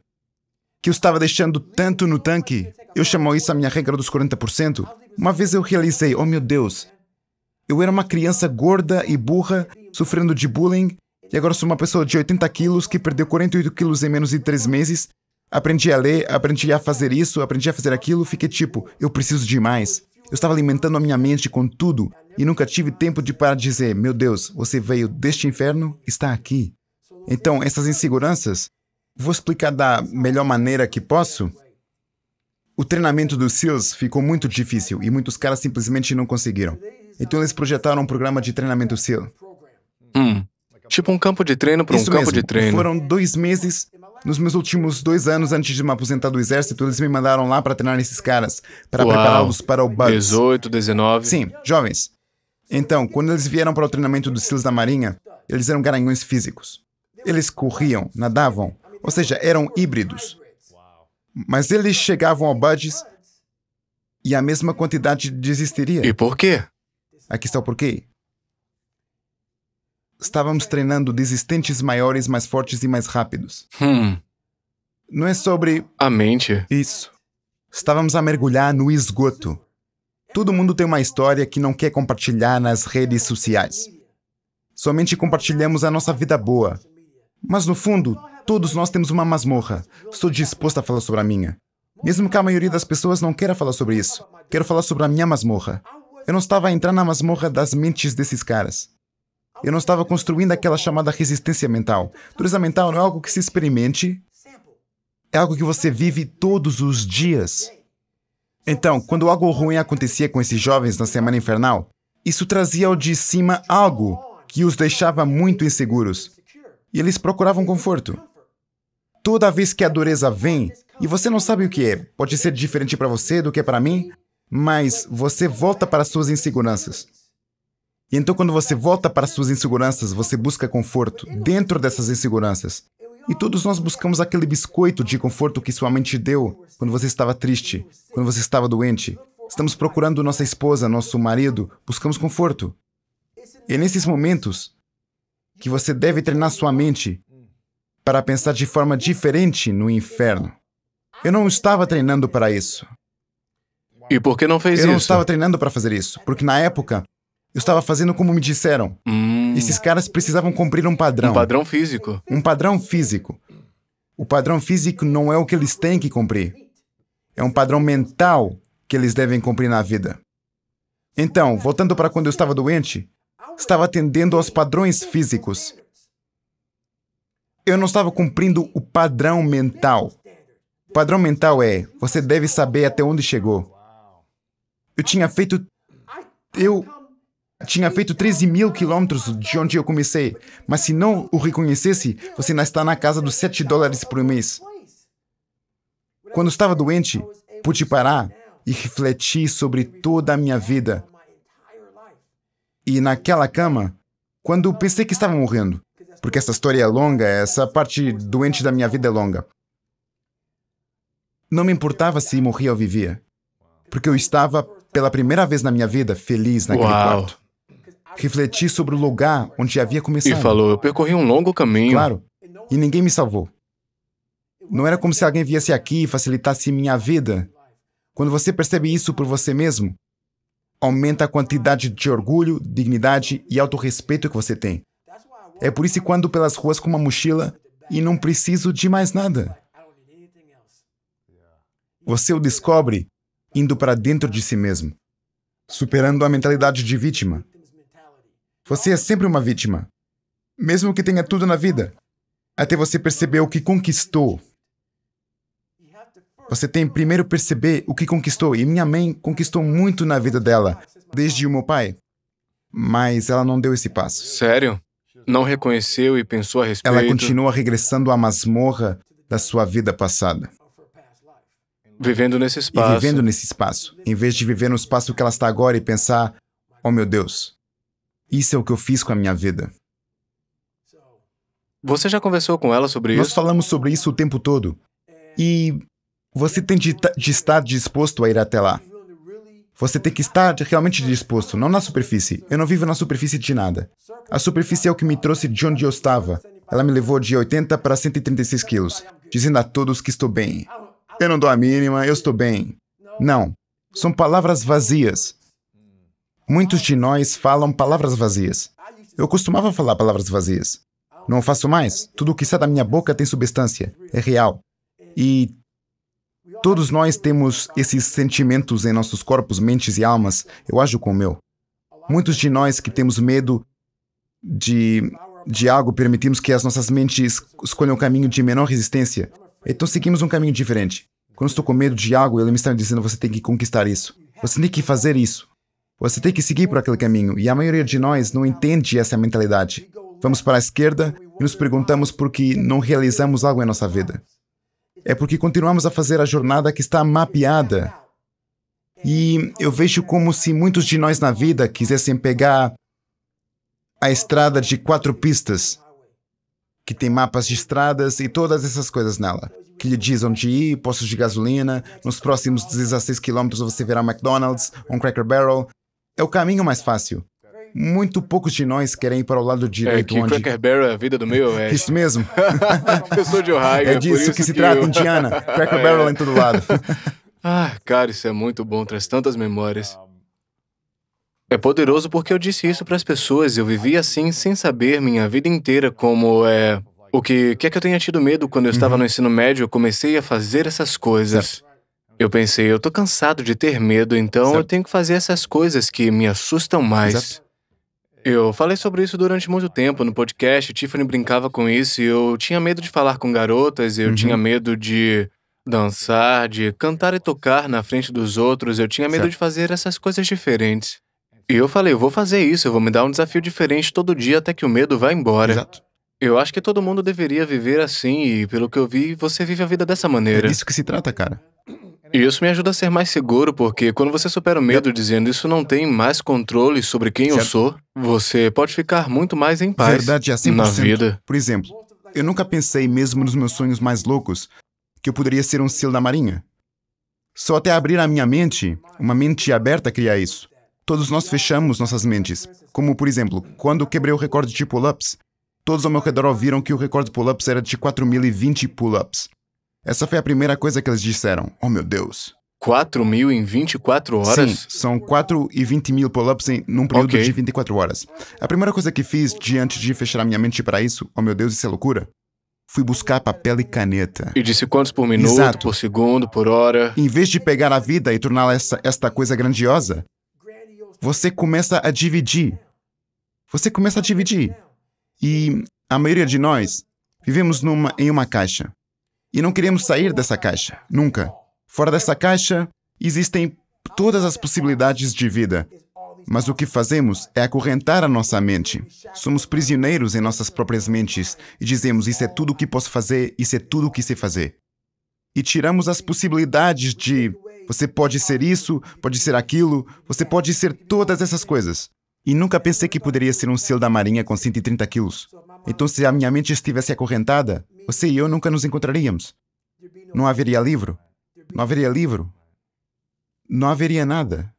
que eu estava deixando tanto no tanque, eu chamo isso a minha regra dos 40%. Uma vez eu realizei, oh meu Deus, eu era uma criança gorda e burra, sofrendo de bullying, e agora sou uma pessoa de 80 quilos que perdeu 48 quilos em menos de 3 meses. Aprendi a ler, aprendi a fazer isso, aprendi a fazer aquilo, fiquei tipo, eu preciso de mais. Eu estava alimentando a minha mente com tudo e nunca tive tempo de parar de dizer: Meu Deus, você veio deste inferno, está aqui. Então, essas inseguranças, vou explicar da melhor maneira que posso. O treinamento dos SEALs ficou muito difícil e muitos caras simplesmente não conseguiram. Então, eles projetaram um programa de treinamento SEAL. Hum, tipo um campo de treino para um campo mesmo. de treino. Foram dois meses. Nos meus últimos dois anos antes de me aposentar do exército, eles me mandaram lá para treinar esses caras, para prepará-los para o Bugs. 18, 19. Sim, jovens. Então, quando eles vieram para o treinamento dos SEALs da Marinha, eles eram garanhões físicos. Eles corriam, nadavam, ou seja, eram híbridos. Mas eles chegavam ao Buds e a mesma quantidade desistiria. E por quê? Aqui está o porquê. Estávamos treinando desistentes maiores, mais fortes e mais rápidos. Hum. Não é sobre. A mente. Isso. Estávamos a mergulhar no esgoto. Todo mundo tem uma história que não quer compartilhar nas redes sociais. Somente compartilhamos a nossa vida boa, mas no fundo, todos nós temos uma masmorra. Estou disposto a falar sobre a minha. Mesmo que a maioria das pessoas não queira falar sobre isso, quero falar sobre a minha masmorra. Eu não estava a entrar na masmorra das mentes desses caras. Eu não estava construindo aquela chamada resistência mental. Dureza mental não é algo que se experimente, é algo que você vive todos os dias. Então, quando algo ruim acontecia com esses jovens na semana infernal, isso trazia ao de cima algo que os deixava muito inseguros e eles procuravam conforto. Toda vez que a dureza vem, e você não sabe o que é, pode ser diferente para você do que é para mim, mas você volta para suas inseguranças. E então, quando você volta para suas inseguranças, você busca conforto dentro dessas inseguranças. E todos nós buscamos aquele biscoito de conforto que sua mente deu quando você estava triste, quando você estava doente. Estamos procurando nossa esposa, nosso marido, buscamos conforto. E é nesses momentos, que você deve treinar sua mente para pensar de forma diferente no inferno. Eu não estava treinando para isso. E por que não fez isso? Eu não estava treinando para fazer isso, porque na época eu estava fazendo como me disseram. Hum. Esses caras precisavam cumprir um padrão. Um padrão físico. Um padrão físico. O padrão físico não é o que eles têm que cumprir. É um padrão mental que eles devem cumprir na vida. Então, voltando para quando eu estava doente, estava atendendo aos padrões físicos. Eu não estava cumprindo o padrão mental. O padrão mental é: você deve saber até onde chegou. Eu tinha feito. Eu tinha feito 13 mil quilômetros de onde eu comecei, mas se não o reconhecesse, você ainda está na casa dos 7 dólares por mês. Quando estava doente, pude parar e refletir sobre toda a minha vida. E naquela cama, quando pensei que estava morrendo, porque essa história é longa, essa parte doente da minha vida é longa. Não me importava se morria ou vivia, porque eu estava, pela primeira vez na minha vida, feliz naquele Uau. quarto. Refleti sobre o lugar onde havia começado. E falou: Eu percorri um longo caminho. Claro, e ninguém me salvou. Não era como se alguém viesse aqui e facilitasse minha vida. Quando você percebe isso por você mesmo, aumenta a quantidade de orgulho, dignidade e autorrespeito que você tem. É por isso que ando pelas ruas com uma mochila e não preciso de mais nada. Você o descobre indo para dentro de si mesmo, superando a mentalidade de vítima. Você é sempre uma vítima, mesmo que tenha tudo na vida, até você perceber o que conquistou você tem primeiro perceber o que conquistou, e minha mãe conquistou muito na vida dela, desde o meu pai. Mas ela não deu esse passo. Sério? Não reconheceu e pensou a respeito. Ela continua regressando à masmorra da sua vida passada. Vivendo nesse espaço. E vivendo nesse espaço. Em vez de viver no espaço que ela está agora e pensar: oh meu Deus, isso é o que eu fiz com a minha vida. Você já conversou com ela sobre Nós isso? Nós falamos sobre isso o tempo todo. E você tem de, de, estar disposto a ir até lá. Você tem que estar realmente disposto, não na superfície. Eu não vivo na superfície de nada. A superfície é o que me trouxe de onde eu estava. Ela me levou de 80 para 136 quilos, dizendo a todos que estou bem. Eu não dou a mínima, eu estou bem. Não, são palavras vazias. Muitos de nós falam palavras vazias. Eu costumava falar palavras vazias. Não faço mais. Tudo o que sai da minha boca tem substância, é real. E Todos nós temos esses sentimentos em nossos corpos, mentes e almas. Eu ajo com o meu. Muitos de nós que temos medo de, de algo, permitimos que as nossas mentes escolham um caminho de menor resistência. Então seguimos um caminho diferente. Quando estou com medo de algo, ele me está dizendo: você tem que conquistar isso. Você tem que fazer isso. Você tem que seguir por aquele caminho. E a maioria de nós não entende essa mentalidade. Vamos para a esquerda e nos perguntamos por que não realizamos algo em nossa vida é porque continuamos a fazer a jornada que está mapeada. E eu vejo como se muitos de nós na vida quisessem pegar a estrada de quatro pistas, que tem mapas de estradas e todas essas coisas nela, que lhe diz onde ir, postos de gasolina, nos próximos 16 quilômetros você verá McDonald's, um Cracker Barrel. É o caminho mais fácil. Muito poucos de nós querem ir para o lado é, direito. É que onde... Cracker Barrel é a vida do meio oeste. É. Isso mesmo. Eu sou de Ohio. É, é disso que, que se que trata, eu... Indiana. Cracker é. Barrel em todo lado. Ah, cara, isso é muito bom, traz tantas memórias. É poderoso porque eu disse isso para as pessoas. Eu vivi assim sem saber minha vida inteira como é o que quer que eu tenha tido medo quando eu uhum. estava no ensino médio. Eu comecei a fazer essas coisas. Certo. Eu pensei, eu tô cansado de ter medo, então certo. eu tenho que fazer essas coisas que me assustam mais. Exato. Eu falei sobre isso durante muito tempo no podcast, Tiffany brincava com isso e eu tinha medo de falar com garotas, eu uhum. tinha medo de dançar, de cantar e tocar na frente dos outros, eu tinha medo certo. de fazer essas coisas diferentes. E eu falei, eu vou fazer isso, eu vou me dar um desafio diferente todo dia até que o medo vá embora. Exato. Eu acho que todo mundo deveria viver assim e, pelo que eu vi, você vive a vida dessa é maneira. É disso que se trata, cara. Isso me ajuda a ser mais seguro, porque quando você supera o medo dizendo isso não tem mais controle sobre quem certo. eu sou, você pode ficar muito mais em paz Verdade, é 100%. na vida. Por exemplo, eu nunca pensei, mesmo nos meus sonhos mais loucos, que eu poderia ser um SEAL da Marinha. Só até abrir a minha mente, uma mente aberta cria isso. Todos nós fechamos nossas mentes. Como, por exemplo, quando quebrei o recorde de pull-ups, todos ao meu redor ouviram que o recorde de pull-ups era de 4.020 pull-ups. Essa foi a primeira coisa que eles disseram. Oh meu Deus. 4 mil em 24 horas? Sim, são 4 e 20 mil pull-ups num período okay. de 24 horas. A primeira coisa que fiz diante de fechar a minha mente para isso, oh meu Deus, isso é loucura, fui buscar papel e caneta. E disse quantos por minuto, Exato. por segundo, por hora. Em vez de pegar a vida e torná-la essa, esta coisa grandiosa, você começa a dividir. Você começa a dividir. E a maioria de nós vivemos numa, em uma caixa. E não queremos sair dessa caixa, nunca. Fora dessa caixa, existem todas as possibilidades de vida. Mas o que fazemos é acorrentar a nossa mente. Somos prisioneiros em nossas próprias mentes e dizemos: Isso é tudo o que posso fazer, isso é tudo o que sei fazer. E tiramos as possibilidades de: Você pode ser isso, pode ser aquilo, você pode ser todas essas coisas. E nunca pensei que poderia ser um selo da Marinha com 130 quilos. Então, se a minha mente estivesse acorrentada, você e eu nunca nos encontraríamos. Não haveria livro. Não haveria livro. Não haveria nada.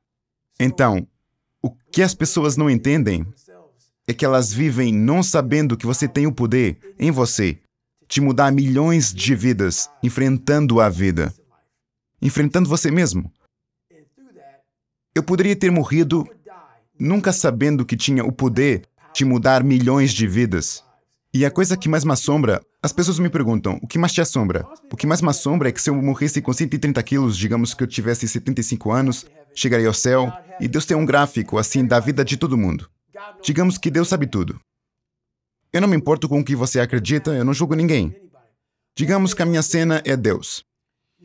Então, o que as pessoas não entendem é que elas vivem não sabendo que você tem o poder em você de mudar milhões de vidas, enfrentando a vida, enfrentando você mesmo. Eu poderia ter morrido nunca sabendo que tinha o poder de mudar milhões de vidas. E a coisa que mais me assombra, as pessoas me perguntam, o que mais te assombra? O que mais me assombra é que se eu morresse com 130 quilos, digamos que eu tivesse 75 anos, chegaria ao céu, e Deus tem um gráfico assim da vida de todo mundo. Digamos que Deus sabe tudo. Eu não me importo com o que você acredita, eu não julgo ninguém. Digamos que a minha cena é Deus.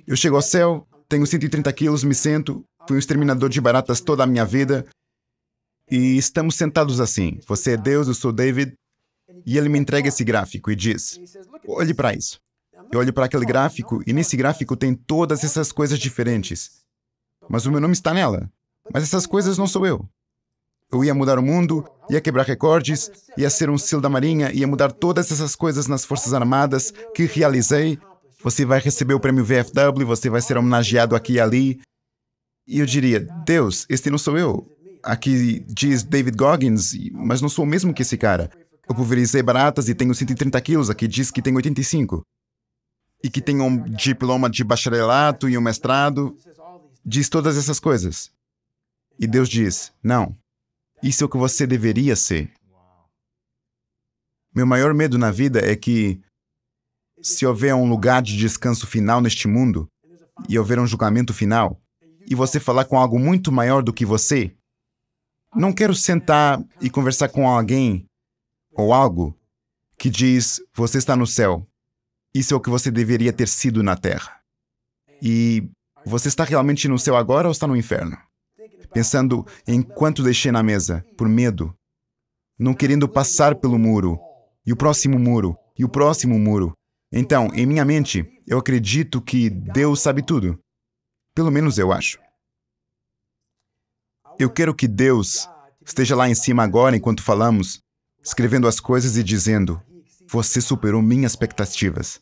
Eu chego ao céu, tenho 130 quilos, me sento, fui um exterminador de baratas toda a minha vida, e estamos sentados assim. Você é Deus, eu sou David, e ele me entrega esse gráfico e diz: olhe para isso. Eu olho para aquele gráfico e nesse gráfico tem todas essas coisas diferentes. Mas o meu nome está nela. Mas essas coisas não sou eu. Eu ia mudar o mundo, ia quebrar recordes, ia ser um SEAL da Marinha, ia mudar todas essas coisas nas Forças Armadas que realizei. Você vai receber o prêmio VFW, você vai ser homenageado aqui e ali. E eu diria: Deus, este não sou eu. Aqui diz David Goggins, mas não sou o mesmo que esse cara. Eu pulverizei baratas e tenho 130 quilos, aqui diz que tem 85. E que tem um diploma de bacharelato e um mestrado. Diz todas essas coisas. E Deus diz: não, isso é o que você deveria ser. Meu maior medo na vida é que, se houver um lugar de descanso final neste mundo, e houver um julgamento final, e você falar com algo muito maior do que você, não quero sentar e conversar com alguém ou algo que diz: Você está no céu. Isso é o que você deveria ter sido na terra. E você está realmente no céu agora ou está no inferno? Pensando em quanto deixei na mesa, por medo, não querendo passar pelo muro, e o próximo muro, e o próximo muro. Então, em minha mente, eu acredito que Deus sabe tudo. Pelo menos eu acho. Eu quero que Deus esteja lá em cima agora enquanto falamos, escrevendo as coisas e dizendo: Você superou minhas expectativas.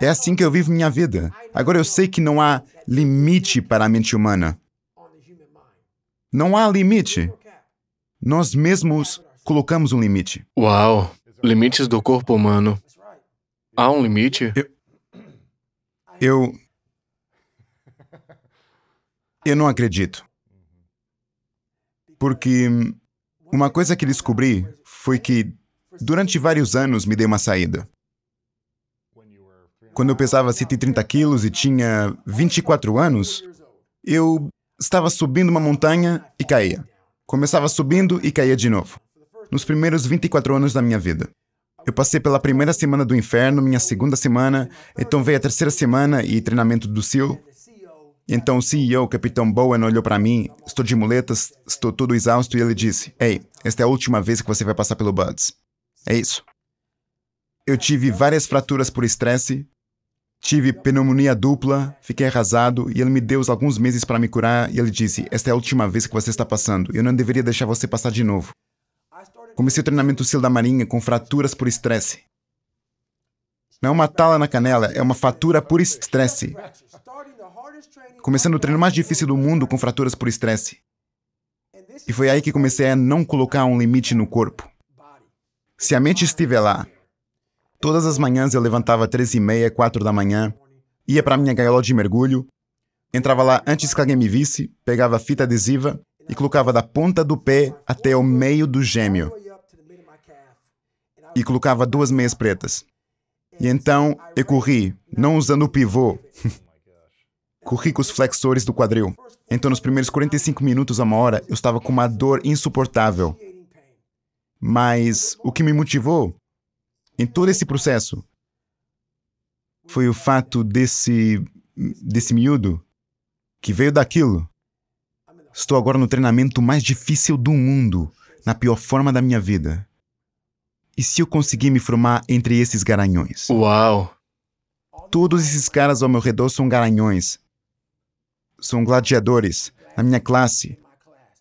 É assim que eu vivo minha vida. Agora eu sei que não há limite para a mente humana. Não há limite. Nós mesmos colocamos um limite. Uau! Limites do corpo humano. Há um limite? Eu. Eu, eu não acredito. Porque uma coisa que descobri foi que, durante vários anos, me dei uma saída. Quando eu pesava 130 quilos e tinha 24 anos, eu estava subindo uma montanha e caía. Começava subindo e caía de novo. Nos primeiros 24 anos da minha vida. Eu passei pela primeira semana do inferno, minha segunda semana, então veio a terceira semana e treinamento do SEAL, então o CEO, Capitão Bowen, olhou para mim, estou de muletas, estou todo exausto, e ele disse: Ei, esta é a última vez que você vai passar pelo Buds. É isso. Eu tive várias fraturas por estresse, tive pneumonia dupla, fiquei arrasado, e ele me deu alguns meses para me curar, e ele disse: Esta é a última vez que você está passando, eu não deveria deixar você passar de novo. Comecei o treinamento SEAL da Marinha com fraturas por estresse. Não é uma tala na canela, é uma fatura por estresse começando o treino mais difícil do mundo com fraturas por estresse. E foi aí que comecei a não colocar um limite no corpo. Se a mente estiver lá, todas as manhãs eu levantava três e meia, quatro da manhã, ia para minha gaiola de mergulho, entrava lá antes que alguém me visse, pegava a fita adesiva e colocava da ponta do pé até o meio do gêmeo e colocava duas meias pretas. E então eu corri, não usando o pivô, currículos flexores do quadril. Então, nos primeiros 45 minutos a uma hora, eu estava com uma dor insuportável. Mas o que me motivou em todo esse processo foi o fato desse desse miúdo que veio daquilo. Estou agora no treinamento mais difícil do mundo, na pior forma da minha vida. E se eu conseguir me formar entre esses garanhões? Uau! Todos esses caras ao meu redor são garanhões são gladiadores na minha classe.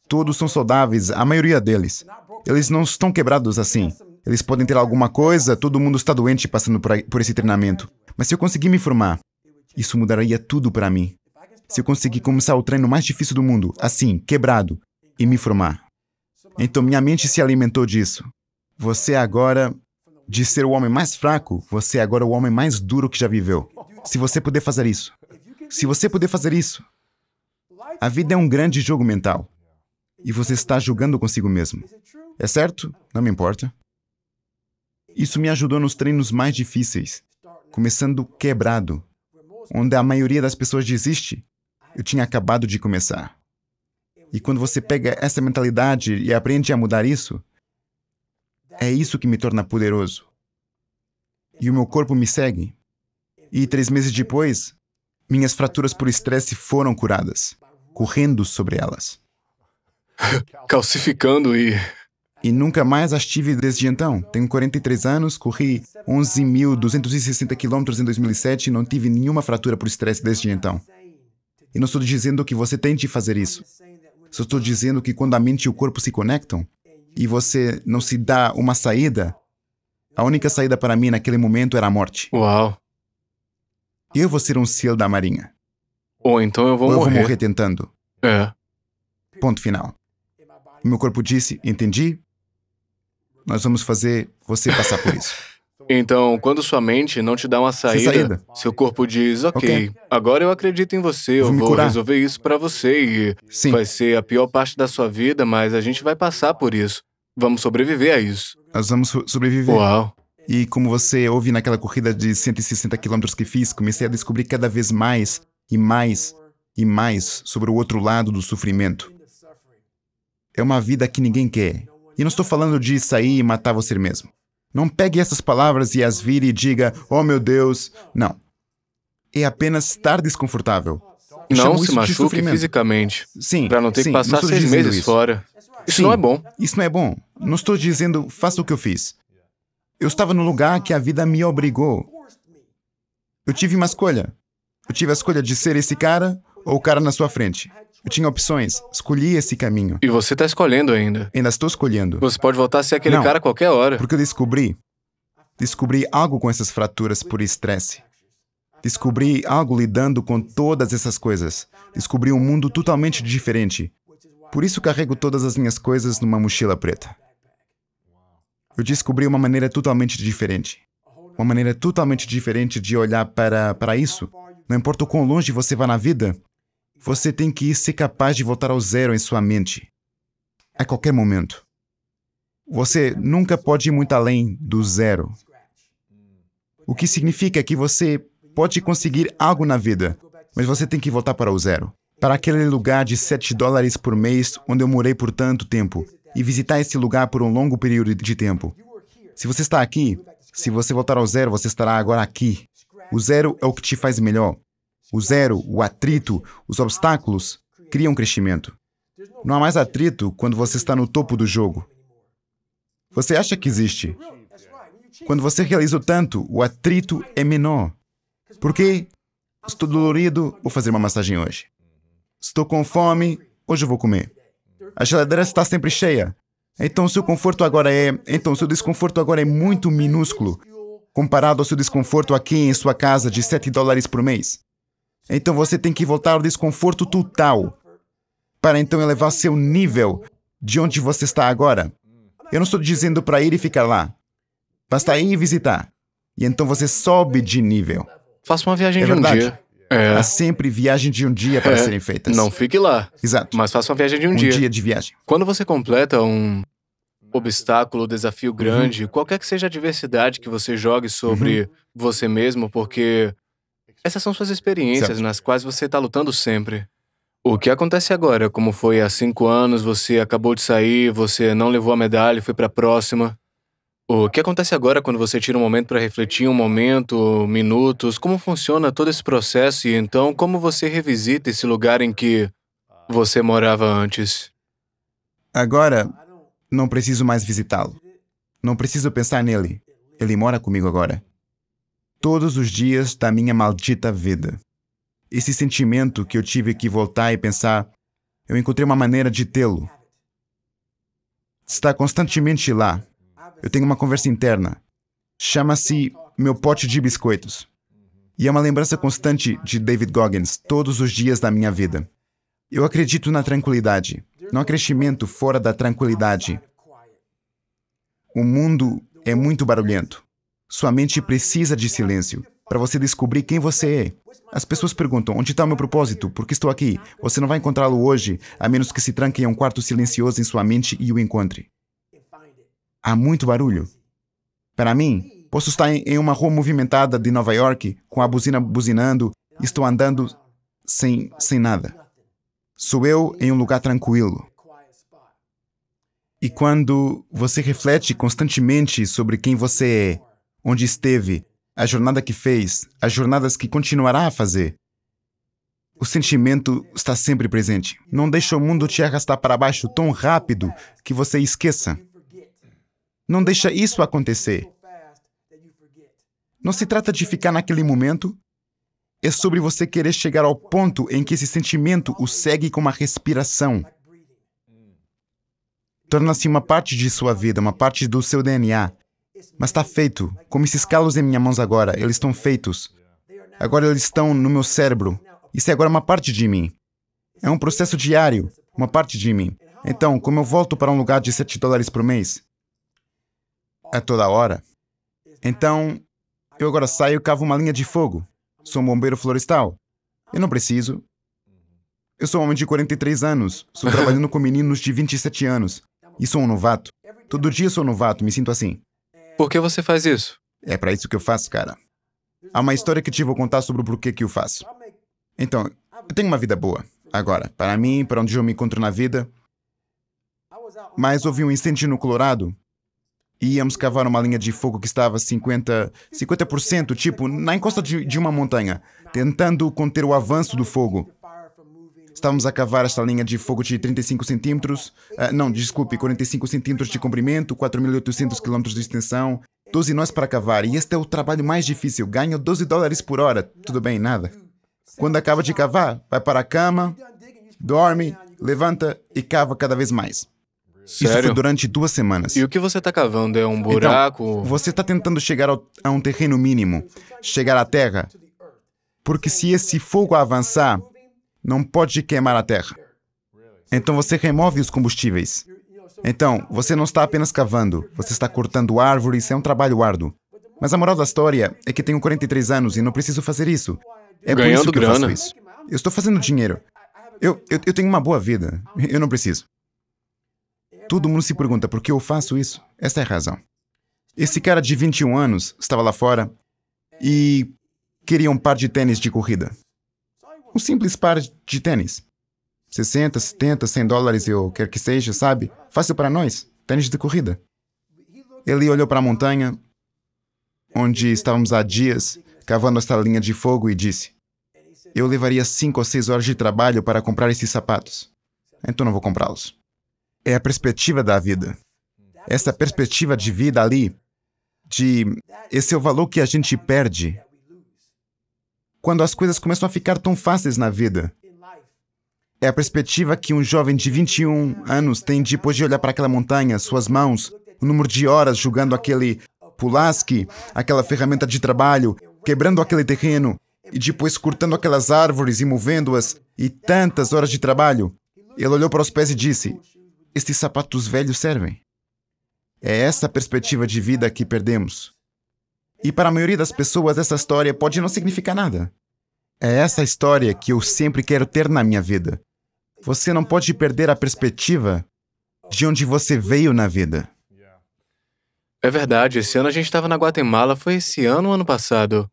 Todos são saudáveis, a maioria deles. Eles não estão quebrados assim. Eles podem ter alguma coisa, todo mundo está doente passando por, por esse treinamento. Mas se eu conseguir me formar, isso mudaria tudo para mim. Se eu conseguir começar o treino mais difícil do mundo, assim, quebrado, e me formar. Então minha mente se alimentou disso. Você agora, de ser o homem mais fraco, você é agora o homem mais duro que já viveu. Se você puder fazer isso. Se você puder fazer isso, a vida é um grande jogo mental. E você está jogando consigo mesmo. É certo? Não me importa. Isso me ajudou nos treinos mais difíceis, começando quebrado, onde a maioria das pessoas desiste. Eu tinha acabado de começar. E quando você pega essa mentalidade e aprende a mudar isso, é isso que me torna poderoso. E o meu corpo me segue. E três meses depois, minhas fraturas por estresse foram curadas correndo sobre elas. Calcificando e. E nunca mais as tive desde então. Tenho 43 anos, corri 11.260 quilômetros em 2007 e não tive nenhuma fratura por estresse desde então. E não estou dizendo que você tente fazer isso. Só estou dizendo que quando a mente e o corpo se conectam e você não se dá uma saída, a única saída para mim naquele momento era a morte. Uau! Eu vou ser um SEAL da Marinha. Ou então eu vou ou morrer. Eu vou morrer tentando. É. Ponto final. Meu corpo disse: entendi. Nós vamos fazer você passar por isso. então, quando sua mente não te dá uma saída, saída. seu corpo diz: okay, ok, agora eu acredito em você, eu vou resolver isso para você e Sim. vai ser a pior parte da sua vida, mas a gente vai passar por isso. Vamos sobreviver a isso. Nós vamos sobreviver. Uau. E como você ouve naquela corrida de 160 quilômetros que fiz, comecei a descobrir cada vez mais e mais e mais sobre o outro lado do sofrimento. É uma vida que ninguém quer. E não estou falando de sair e matar você mesmo. Não pegue essas palavras e as vire e diga, oh meu Deus. Não. É apenas estar desconfortável. Eu não se machuque fisicamente. Sim. Para não ter sim, que passar seis meses isso. fora. Isso sim, não é bom. Isso não é bom. Não estou dizendo, faça o que eu fiz. Eu estava no lugar que a vida me obrigou. Eu tive uma escolha. Eu tive a escolha de ser esse cara ou o cara na sua frente. Eu tinha opções, escolhi esse caminho. E você tá escolhendo ainda. Ainda estou escolhendo. Você pode voltar a ser aquele Não, cara a qualquer hora. Porque eu descobri. Descobri algo com essas fraturas por estresse. Descobri algo lidando com todas essas coisas. Descobri um mundo totalmente diferente. Por isso carrego todas as minhas coisas numa mochila preta. Eu descobri uma maneira totalmente diferente. Uma maneira totalmente diferente de olhar para, para isso, não importa o quão longe você vá na vida, você tem que ser capaz de voltar ao zero em sua mente. A qualquer momento. Você nunca pode ir muito além do zero. O que significa que você pode conseguir algo na vida, mas você tem que voltar para o zero. Para aquele lugar de 7 dólares por mês onde eu morei por tanto tempo e visitar esse lugar por um longo período de tempo. Se você está aqui, se você voltar ao zero, você estará agora aqui. O zero é o que te faz melhor. O zero, o atrito, os obstáculos criam crescimento. Não há mais atrito quando você está no topo do jogo. Você acha que existe. Quando você realiza o tanto, o atrito é menor. Por quê? Estou dolorido, vou fazer uma massagem hoje. Estou com fome, hoje eu vou comer. A geladeira está sempre cheia. Então, seu conforto agora é. Então, seu desconforto agora é muito minúsculo comparado ao seu desconforto aqui em sua casa de 7 dólares por mês. Então você tem que voltar ao desconforto total para então elevar seu nível de onde você está agora. Eu não estou dizendo para ir e ficar lá. Basta ir e visitar. E então você sobe de nível. Faça uma viagem é de verdade. um dia. É. Há sempre viagem de um dia para é. serem feitas. Não fique lá. Exato. Mas faça uma viagem de um, um dia. Um dia de viagem. Quando você completa um obstáculo, desafio uhum. grande, uhum. qualquer que seja a adversidade que você jogue sobre uhum. você mesmo, porque essas são suas experiências certo. nas quais você está lutando sempre. O que acontece agora? Como foi há cinco anos, você acabou de sair, você não levou a medalha e foi para a próxima. O que acontece agora quando você tira um momento para refletir, um momento, minutos? Como funciona todo esse processo e então como você revisita esse lugar em que você morava antes? Agora, não preciso mais visitá-lo. Não preciso pensar nele. Ele mora comigo agora. Todos os dias da minha maldita vida. Esse sentimento que eu tive que voltar e pensar, eu encontrei uma maneira de tê-lo. Está constantemente lá. Eu tenho uma conversa interna. Chama-se meu pote de biscoitos. E é uma lembrança constante de David Goggins todos os dias da minha vida. Eu acredito na tranquilidade, não há crescimento fora da tranquilidade. O mundo é muito barulhento. Sua mente precisa de silêncio para você descobrir quem você é. As pessoas perguntam: onde está o meu propósito? Por que estou aqui? Você não vai encontrá-lo hoje, a menos que se tranque em um quarto silencioso em sua mente e o encontre. Há muito barulho. Para mim, posso estar em uma rua movimentada de Nova York, com a buzina buzinando, estou andando sem, sem nada. Sou eu em um lugar tranquilo. E quando você reflete constantemente sobre quem você é, onde esteve, a jornada que fez, as jornadas que continuará a fazer, o sentimento está sempre presente. Não deixa o mundo te arrastar para baixo tão rápido que você esqueça. Não deixa isso acontecer. Não se trata de ficar naquele momento é sobre você querer chegar ao ponto em que esse sentimento o segue como a respiração. Torna-se uma parte de sua vida, uma parte do seu DNA. Mas está feito. Como esses calos em minhas mãos agora, eles estão feitos. Agora eles estão no meu cérebro. Isso é agora uma parte de mim. É um processo diário, uma parte de mim. Então, como eu volto para um lugar de 7 dólares por mês? A toda hora. Então, eu agora saio e cavo uma linha de fogo. Sou um bombeiro florestal. Eu não preciso. Eu sou um homem de 43 anos. Estou trabalhando com meninos de 27 anos. E sou um novato. Todo dia sou um novato, me sinto assim. Por que você faz isso? É para isso que eu faço, cara. Há uma história que te vou contar sobre o porquê que eu faço. Então, eu tenho uma vida boa. Agora, para mim, para onde eu me encontro na vida. Mas houve um incêndio no Colorado e íamos cavar uma linha de fogo que estava 50%, 50% tipo, na encosta de, de uma montanha, tentando conter o avanço do fogo. Estávamos a cavar esta linha de fogo de 35 centímetros, uh, não, desculpe, 45 centímetros de comprimento, 4.800 quilômetros de extensão, 12 nós para cavar, e este é o trabalho mais difícil, ganho 12 dólares por hora, tudo bem, nada. Quando acaba de cavar, vai para a cama, dorme, levanta e cava cada vez mais. Sério? Isso foi durante duas semanas. E o que você está cavando? É um então, buraco? Então, você está tentando chegar ao, a um terreno mínimo, chegar à Terra. Porque se esse fogo avançar, não pode queimar a Terra. Então você remove os combustíveis. Então, você não está apenas cavando, você está cortando árvores, é um trabalho árduo. Mas a moral da história é que tenho 43 anos e não preciso fazer isso. É Ganhando por isso que grana. eu faço isso. Eu estou fazendo dinheiro. Eu, eu, eu tenho uma boa vida. Eu não preciso. Todo mundo se pergunta por que eu faço isso. Esta é a razão. Esse cara de 21 anos estava lá fora e queria um par de tênis de corrida. Um simples par de tênis. 60, 70, 100 dólares ou quer que seja, sabe? Fácil para nós, tênis de corrida. Ele olhou para a montanha, onde estávamos há dias, cavando esta linha de fogo, e disse: Eu levaria cinco ou seis horas de trabalho para comprar esses sapatos. Então não vou comprá-los é a perspectiva da vida. Essa perspectiva de vida ali, de esse é o valor que a gente perde quando as coisas começam a ficar tão fáceis na vida. É a perspectiva que um jovem de 21 anos tem depois de olhar para aquela montanha, suas mãos, o número de horas jogando aquele Pulaski, aquela ferramenta de trabalho, quebrando aquele terreno e depois cortando aquelas árvores e movendo-as e tantas horas de trabalho. Ele olhou para os pés e disse: estes sapatos velhos servem. É essa perspectiva de vida que perdemos. E para a maioria das pessoas, essa história pode não significar nada. É essa história que eu sempre quero ter na minha vida. Você não pode perder a perspectiva de onde você veio na vida. É verdade, esse ano a gente estava na Guatemala, foi esse ano ou ano passado?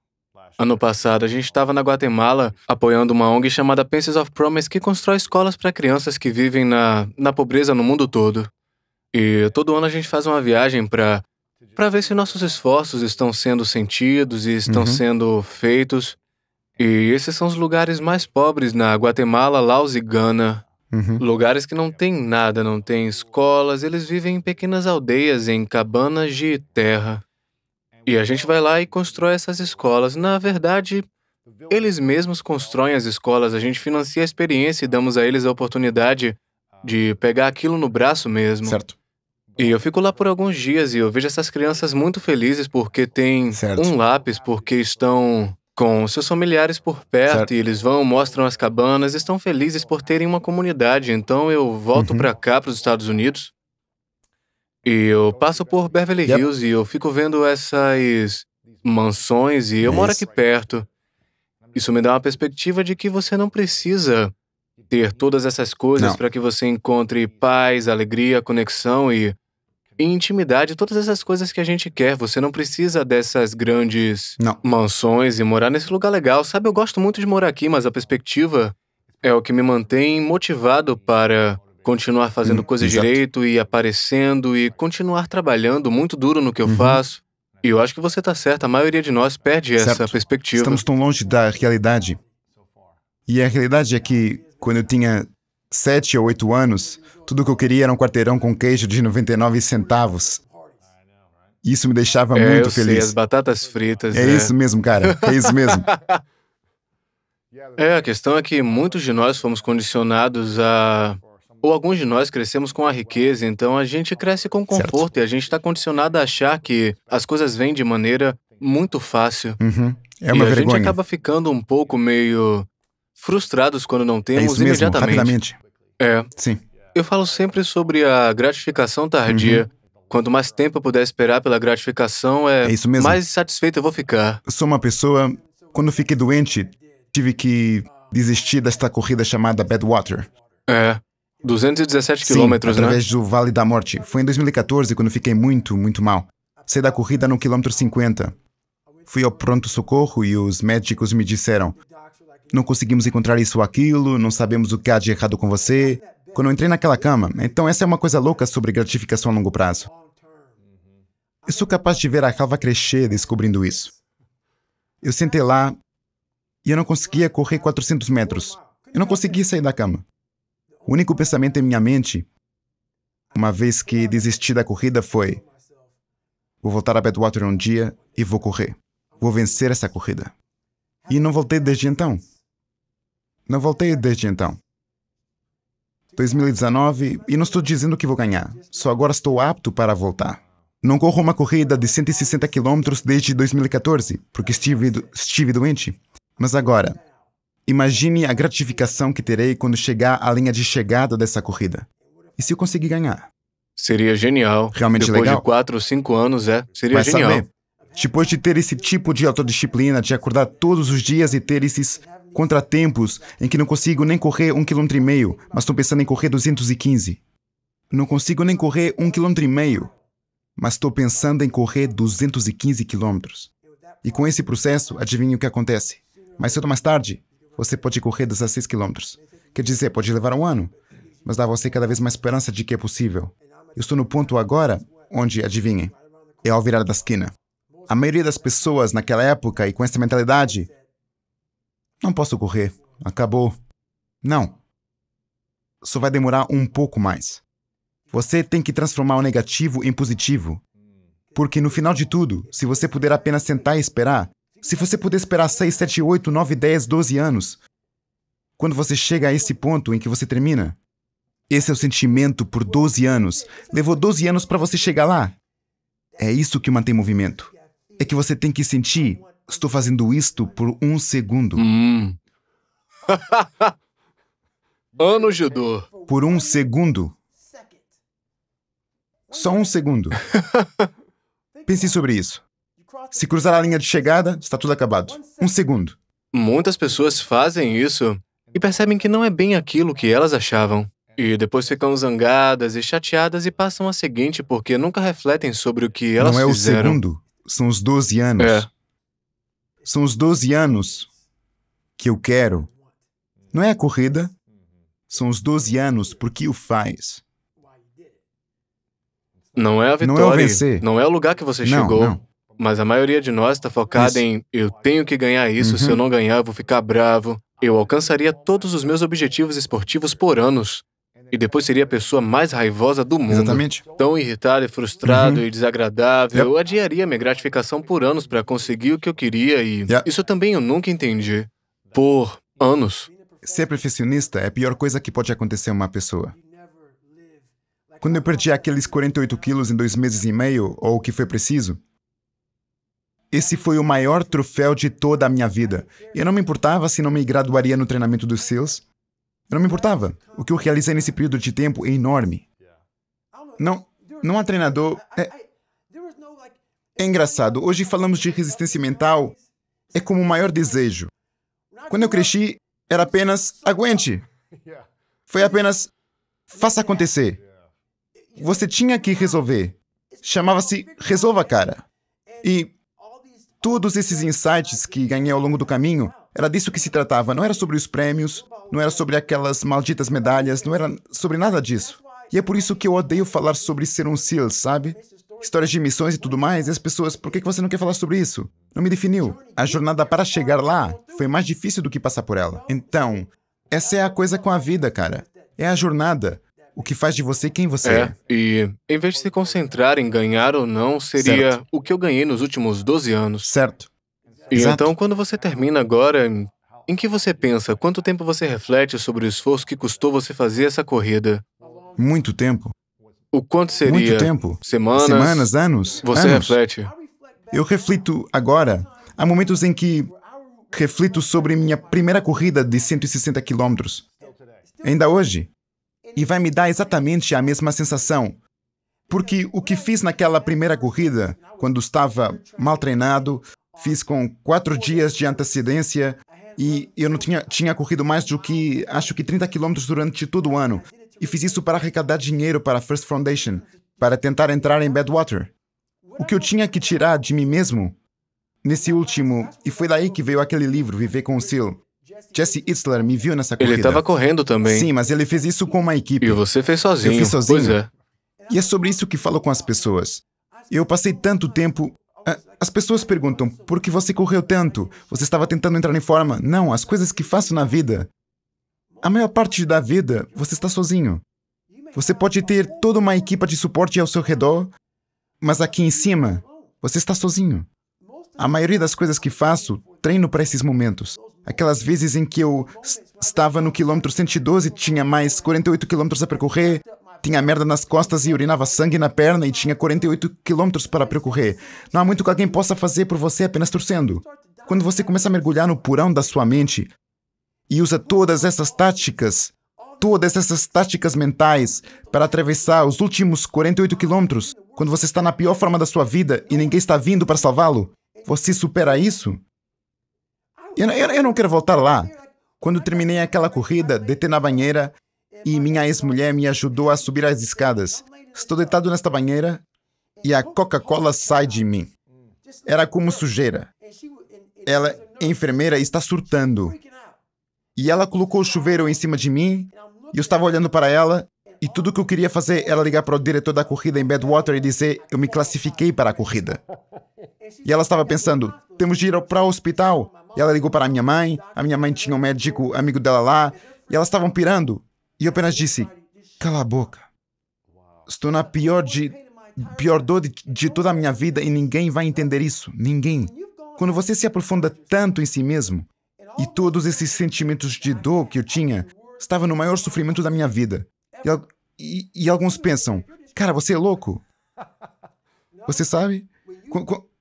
Ano passado, a gente estava na Guatemala apoiando uma ONG chamada Pencils of Promise que constrói escolas para crianças que vivem na, na pobreza no mundo todo. E todo ano a gente faz uma viagem para para ver se nossos esforços estão sendo sentidos e estão uhum. sendo feitos. E esses são os lugares mais pobres na Guatemala, Laos e Gana. Uhum. Lugares que não tem nada, não tem escolas, eles vivem em pequenas aldeias, em cabanas de terra. E a gente vai lá e constrói essas escolas. Na verdade, eles mesmos constroem as escolas, a gente financia a experiência e damos a eles a oportunidade de pegar aquilo no braço mesmo. Certo. E eu fico lá por alguns dias e eu vejo essas crianças muito felizes porque têm certo. um lápis, porque estão com seus familiares por perto certo. e eles vão, mostram as cabanas, estão felizes por terem uma comunidade. Então eu volto uhum. para cá, para os Estados Unidos, e eu passo por Beverly Hills e eu fico vendo essas mansões e eu é moro aqui perto. Isso me dá uma perspectiva de que você não precisa ter todas essas coisas para que você encontre paz, alegria, conexão e, e intimidade, todas essas coisas que a gente quer. Você não precisa dessas grandes não. mansões e morar nesse lugar legal. Sabe, eu gosto muito de morar aqui, mas a perspectiva é o que me mantém motivado para continuar fazendo hum, coisas direito e aparecendo e continuar trabalhando muito duro no que eu uhum. faço. E eu acho que você está certa, a maioria de nós perde certo. essa perspectiva. Estamos tão longe da realidade. E a realidade é que, quando eu tinha sete ou oito anos, tudo que eu queria era um quarteirão com queijo de 99 centavos. Isso me deixava é, muito eu feliz. Sei, as batatas fritas. É, é isso mesmo, cara. É isso mesmo. É, a questão é que muitos de nós fomos condicionados a ou alguns de nós crescemos com a riqueza, então a gente cresce com conforto certo. e a gente está condicionado a achar que as coisas vêm de maneira muito fácil. Uhum. É uma e vergonha. a gente acaba ficando um pouco meio frustrados quando não é temos é imediatamente. Mesmo, rapidamente. É. Sim. Eu falo sempre sobre a gratificação tardia. Uhum. Quanto mais tempo eu puder esperar pela gratificação, é, é mais satisfeito eu vou ficar. Sou uma pessoa. Quando fiquei doente, tive que desistir desta corrida chamada Badwater. É. 217 quilômetros, né? através do Vale da Morte. Foi em 2014 quando fiquei muito, muito mal. Saí da corrida no quilômetro 50. Fui ao pronto-socorro e os médicos me disseram não conseguimos encontrar isso ou aquilo, não sabemos o que há de errado com você. Quando eu entrei naquela cama, então essa é uma coisa louca sobre gratificação a longo prazo. Eu sou capaz de ver a calva crescer descobrindo isso. Eu sentei lá e eu não conseguia correr 400 metros. Eu não conseguia sair da cama. O único pensamento em minha mente, uma vez que desisti da corrida, foi: vou voltar a Petwater um dia e vou correr. Vou vencer essa corrida. E não voltei desde então. Não voltei desde então. 2019, e não estou dizendo que vou ganhar, só agora estou apto para voltar. Não corro uma corrida de 160 km desde 2014, porque estive, estive doente. Mas agora, Imagine a gratificação que terei quando chegar à linha de chegada dessa corrida. E se eu conseguir ganhar? Seria genial. Realmente Depois legal. Depois de quatro ou cinco anos, é. Seria genial. Saber. Depois de ter esse tipo de autodisciplina, de acordar todos os dias e ter esses contratempos em que não consigo nem correr um quilômetro e meio, mas estou pensando em correr 215. Não consigo nem correr um quilômetro e meio, mas estou pensando em correr 215 quilômetros. E com esse processo, adivinha o que acontece? Mais cedo ou mais tarde, você pode correr 16 quilômetros. Quer dizer, pode levar um ano, mas dá a você cada vez mais esperança de que é possível. Eu estou no ponto agora onde, adivinhem, é ao virar da esquina. A maioria das pessoas naquela época e com essa mentalidade, não posso correr, acabou. Não. Só vai demorar um pouco mais. Você tem que transformar o negativo em positivo. Porque no final de tudo, se você puder apenas sentar e esperar, se você puder esperar 6, 7, 8, 9, 10, 12 anos, quando você chega a esse ponto em que você termina, esse é o sentimento por 12 anos. Levou 12 anos para você chegar lá. É isso que mantém movimento. É que você tem que sentir: estou fazendo isto por um segundo. Hum. anos de dor. Por um segundo. Só um segundo. Pense sobre isso. Se cruzar a linha de chegada, está tudo acabado. Um segundo. Muitas pessoas fazem isso e percebem que não é bem aquilo que elas achavam. E depois ficam zangadas e chateadas e passam a seguinte porque nunca refletem sobre o que elas fizeram. Não é fizeram. o segundo, são os 12 anos. É. São os 12 anos que eu quero. Não é a corrida, são os 12 anos porque o faz. Não é a vitória, não é o, vencer. Não é o lugar que você não, chegou. Não. Mas a maioria de nós está focada isso. em eu tenho que ganhar isso, uhum. se eu uhum. não ganhar, eu vou ficar bravo. Eu alcançaria todos os meus objetivos esportivos por anos. E depois seria a pessoa mais raivosa do mundo. Exatamente. Tão irritado e frustrado uhum. e desagradável. Yep. Eu adiaria minha gratificação por anos para conseguir o que eu queria e yep. isso também eu nunca entendi. Por anos. Ser profissionista é a pior coisa que pode acontecer a uma pessoa. Quando eu perdi aqueles 48 quilos em dois meses e meio, ou o que foi preciso, esse foi o maior troféu de toda a minha vida. E eu não me importava se não me graduaria no treinamento dos SEALs. Eu não me importava. O que eu realizei nesse período de tempo é enorme. Não, não há treinador. É, é engraçado. Hoje falamos de resistência mental. É como o maior desejo. Quando eu cresci, era apenas aguente. Foi apenas faça acontecer. Você tinha que resolver. Chamava-se resolva, cara. E Todos esses insights que ganhei ao longo do caminho, era disso que se tratava. Não era sobre os prêmios, não era sobre aquelas malditas medalhas, não era sobre nada disso. E é por isso que eu odeio falar sobre ser um SEAL, sabe? Histórias de missões e tudo mais, e as pessoas, por que você não quer falar sobre isso? Não me definiu. A jornada para chegar lá foi mais difícil do que passar por ela. Então, essa é a coisa com a vida, cara. É a jornada o que faz de você quem você é. é. E em vez de se concentrar em ganhar ou não, seria certo. o que eu ganhei nos últimos 12 anos. Certo. E Exato. então, quando você termina agora, em que você pensa? Quanto tempo você reflete sobre o esforço que custou você fazer essa corrida? Muito tempo. O quanto seria? Muito tempo. Semanas? Semanas, anos? Você anos. reflete. Eu reflito agora. Há momentos em que reflito sobre minha primeira corrida de 160 quilômetros. Ainda hoje, e vai me dar exatamente a mesma sensação. Porque o que fiz naquela primeira corrida, quando estava mal treinado, fiz com quatro dias de antecedência e eu não tinha, tinha corrido mais do que acho que 30 quilômetros durante todo o ano. E fiz isso para arrecadar dinheiro para a First Foundation, para tentar entrar em Badwater. O que eu tinha que tirar de mim mesmo nesse último, e foi daí que veio aquele livro, Viver com o Seal. Jesse Itzler me viu nessa corrida. Ele estava correndo também. Sim, mas ele fez isso com uma equipe. E você fez sozinho. Eu fiz sozinho. Pois é. E é sobre isso que falo com as pessoas. Eu passei tanto tempo. Ah, as pessoas perguntam: por que você correu tanto? Você estava tentando entrar em forma? Não, as coisas que faço na vida. A maior parte da vida, você está sozinho. Você pode ter toda uma equipe de suporte ao seu redor, mas aqui em cima, você está sozinho. A maioria das coisas que faço, treino para esses momentos. Aquelas vezes em que eu estava no quilômetro 112 e tinha mais 48 quilômetros a percorrer, tinha merda nas costas e urinava sangue na perna e tinha 48 quilômetros para percorrer. Não há muito que alguém possa fazer por você apenas torcendo. Quando você começa a mergulhar no porão da sua mente e usa todas essas táticas, todas essas táticas mentais para atravessar os últimos 48 quilômetros, quando você está na pior forma da sua vida e ninguém está vindo para salvá-lo, você supera isso? Eu, eu, eu não quero voltar lá. Quando terminei aquela corrida, deitei na banheira e minha ex-mulher me ajudou a subir as escadas. Estou deitado nesta banheira e a Coca-Cola sai de mim. Era como sujeira. Ela é enfermeira e está surtando. E ela colocou o chuveiro em cima de mim e eu estava olhando para ela e tudo que eu queria fazer era ligar para o diretor da corrida em Badwater e dizer eu me classifiquei para a corrida. E ela estava pensando, temos de ir para o hospital. E ela ligou para a minha mãe, a minha mãe tinha um médico amigo dela lá, e elas estavam pirando. E eu apenas disse: Cala a boca. Estou na pior de pior dor de, de toda a minha vida e ninguém vai entender isso. Ninguém. Quando você se aprofunda tanto em si mesmo, e todos esses sentimentos de dor que eu tinha, estava no maior sofrimento da minha vida. E, e, e alguns pensam: Cara, você é louco. Você sabe?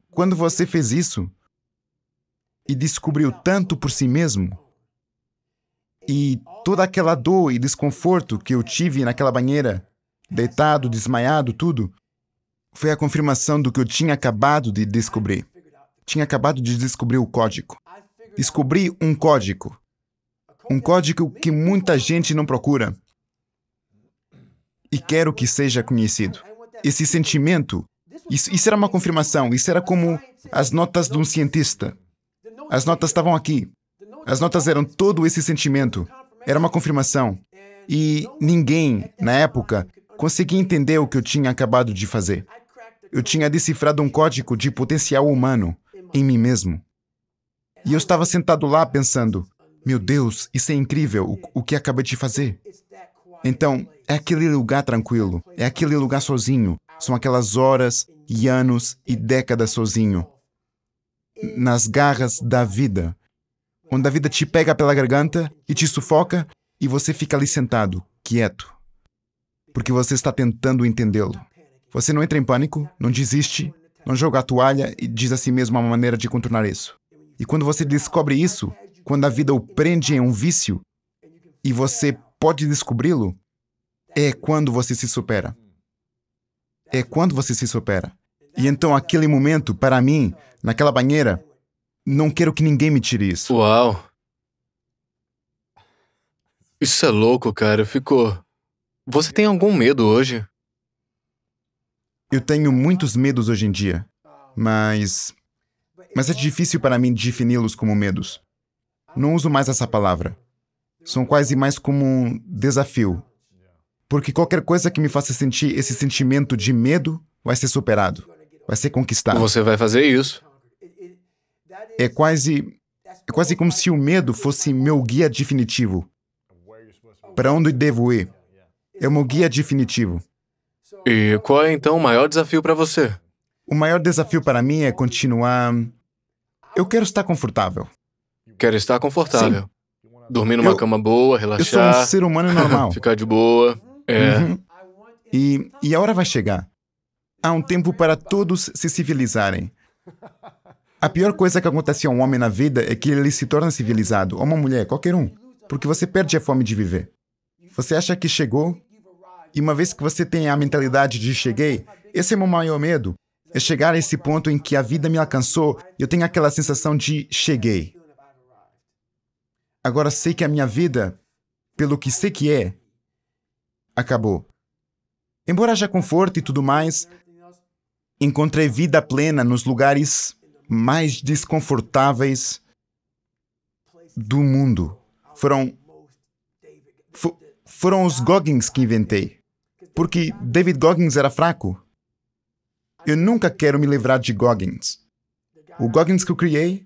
quando você fez isso, e descobriu tanto por si mesmo. E toda aquela dor e desconforto que eu tive naquela banheira, deitado, desmaiado, tudo, foi a confirmação do que eu tinha acabado de descobrir. Tinha acabado de descobrir o código. Descobri um código. Um código que muita gente não procura. E quero que seja conhecido. Esse sentimento, isso, isso era uma confirmação, isso era como as notas de um cientista. As notas estavam aqui. As notas eram todo esse sentimento. Era uma confirmação. E ninguém, na época, conseguia entender o que eu tinha acabado de fazer. Eu tinha decifrado um código de potencial humano em mim mesmo. E eu estava sentado lá pensando: meu Deus, isso é incrível, o, o que acabei de fazer. Então, é aquele lugar tranquilo, é aquele lugar sozinho, são aquelas horas e anos e décadas sozinho, nas garras da vida, quando a vida te pega pela garganta e te sufoca e você fica ali sentado, quieto, porque você está tentando entendê-lo. Você não entra em pânico, não desiste, não joga a toalha e diz a si mesmo uma maneira de contornar isso. E quando você descobre isso, quando a vida o prende em um vício e você pode descobri-lo, é quando você se supera. É quando você se supera. E então, aquele momento, para mim, naquela banheira, não quero que ninguém me tire isso. Uau! Isso é louco, cara. Ficou. Você tem algum medo hoje? Eu tenho muitos medos hoje em dia, mas. Mas é difícil para mim defini-los como medos. Não uso mais essa palavra. São quase mais como um desafio. Porque qualquer coisa que me faça sentir esse sentimento de medo vai ser superado vai ser conquistado. Você vai fazer isso. É quase é quase como se o medo fosse meu guia definitivo. Para onde devo ir? É o meu guia definitivo. E qual é então o maior desafio para você? O maior desafio para mim é continuar. Eu quero estar confortável. Quero estar confortável. Sim. Dormir numa eu, cama boa, relaxar. Eu sou um ser humano normal. ficar de boa. É. Uhum. E, e a hora vai chegar. Há um tempo para todos se civilizarem. A pior coisa que acontece a um homem na vida é que ele se torna civilizado, ou uma mulher, qualquer um, porque você perde a fome de viver. Você acha que chegou, e uma vez que você tem a mentalidade de cheguei, esse é meu maior medo, é chegar a esse ponto em que a vida me alcançou e eu tenho aquela sensação de cheguei. Agora sei que a minha vida, pelo que sei que é, acabou. Embora haja conforto e tudo mais, Encontrei vida plena nos lugares mais desconfortáveis do mundo. Foram foram os Goggins que inventei. Porque David Goggins era fraco. Eu nunca quero me livrar de Goggins. O Goggins que eu criei,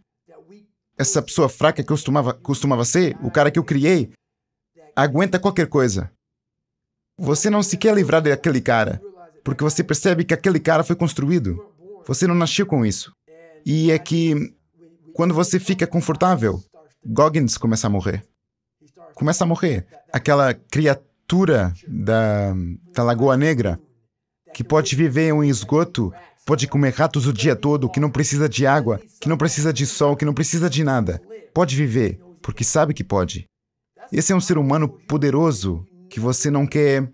essa pessoa fraca que eu costumava, costumava ser, o cara que eu criei, aguenta qualquer coisa. Você não se quer livrar daquele cara. Porque você percebe que aquele cara foi construído. Você não nasceu com isso. E é que quando você fica confortável, Goggins começa a morrer. Começa a morrer. Aquela criatura da, da Lagoa Negra que pode viver em um esgoto, pode comer ratos o dia todo, que não precisa de água, que não precisa de sol, que não precisa de nada. Pode viver, porque sabe que pode. Esse é um ser humano poderoso que você não quer.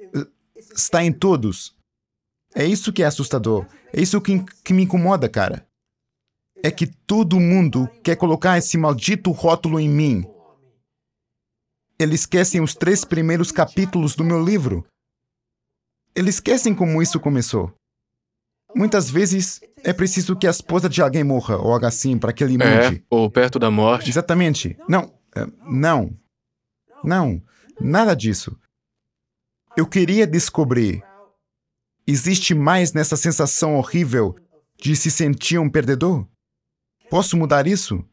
Eh, Está em todos. É isso que é assustador. É isso que, que me incomoda, cara. É que todo mundo quer colocar esse maldito rótulo em mim. Eles esquecem os três primeiros capítulos do meu livro. Eles esquecem como isso começou. Muitas vezes é preciso que a esposa de alguém morra, ou algo assim, para que ele é, mude. É, ou perto da morte. Exatamente. Não, é, não, não, nada disso. Eu queria descobrir Existe mais nessa sensação horrível de se sentir um perdedor? Posso mudar isso?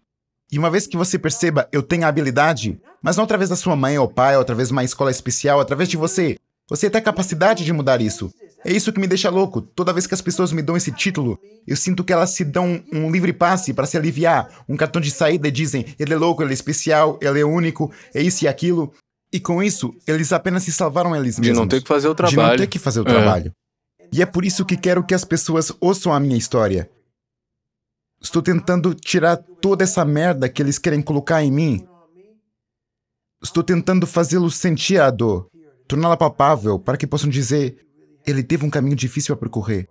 E uma vez que você perceba, eu tenho a habilidade, mas não através da sua mãe ou pai, ou através de uma escola especial, através de você. Você tem a capacidade de mudar isso. É isso que me deixa louco. Toda vez que as pessoas me dão esse título, eu sinto que elas se dão um livre passe para se aliviar, um cartão de saída e dizem: ele é louco, ele é especial, ele é único, é isso e aquilo. E com isso, eles apenas se salvaram eles mesmos. De não ter que fazer o trabalho. De não ter que fazer o é. trabalho. E é por isso que quero que as pessoas ouçam a minha história. Estou tentando tirar toda essa merda que eles querem colocar em mim. Estou tentando fazê-los sentir a dor, torná-la palpável, para que possam dizer: ele teve um caminho difícil a percorrer.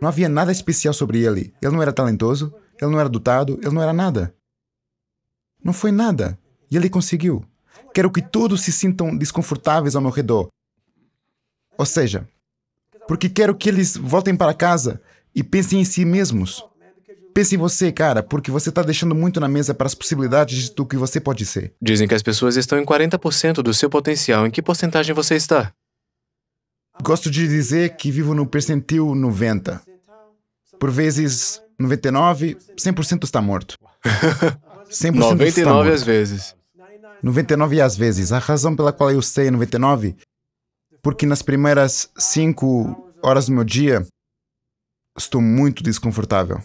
Não havia nada especial sobre ele. Ele não era talentoso, ele não era dotado, ele não era nada. Não foi nada. E ele conseguiu. Quero que todos se sintam desconfortáveis ao meu redor. Ou seja, porque quero que eles voltem para casa e pensem em si mesmos. Pense em você, cara, porque você está deixando muito na mesa para as possibilidades do que você pode ser. Dizem que as pessoas estão em 40% do seu potencial. Em que porcentagem você está? Gosto de dizer que vivo no percentil 90. Por vezes 99, 100% está morto. 100% 99 está morto. às vezes. 99 às vezes. A razão pela qual eu sei 99 porque nas primeiras cinco horas do meu dia estou muito desconfortável.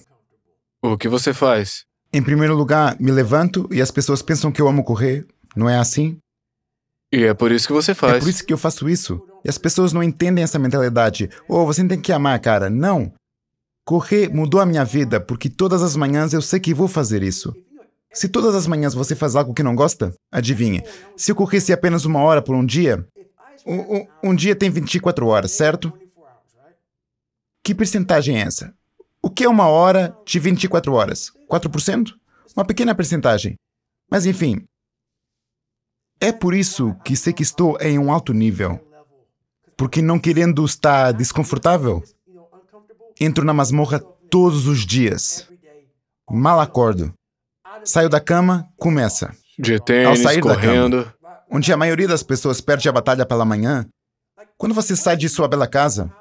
O que você faz? Em primeiro lugar, me levanto e as pessoas pensam que eu amo correr, não é assim? E é por isso que você é faz. É por isso que eu faço isso. E as pessoas não entendem essa mentalidade. Oh, você tem que amar, cara. Não. Correr mudou a minha vida porque todas as manhãs eu sei que vou fazer isso. Se todas as manhãs você faz algo que não gosta, adivinhe. Se eu corresse apenas uma hora por um dia, um, um, dia tem 24 horas, certo? Que percentagem é essa? O que é uma hora de 24 horas? 4%? Uma pequena percentagem. Mas enfim. É por isso que sei que estou em um alto nível. Porque não querendo estar desconfortável, entro na masmorra todos os dias. Mal acordo. Saio da cama, começa. De tênis, Ao sair correndo. Da cama, onde a maioria das pessoas perde a batalha pela manhã, quando você sai de sua bela casa,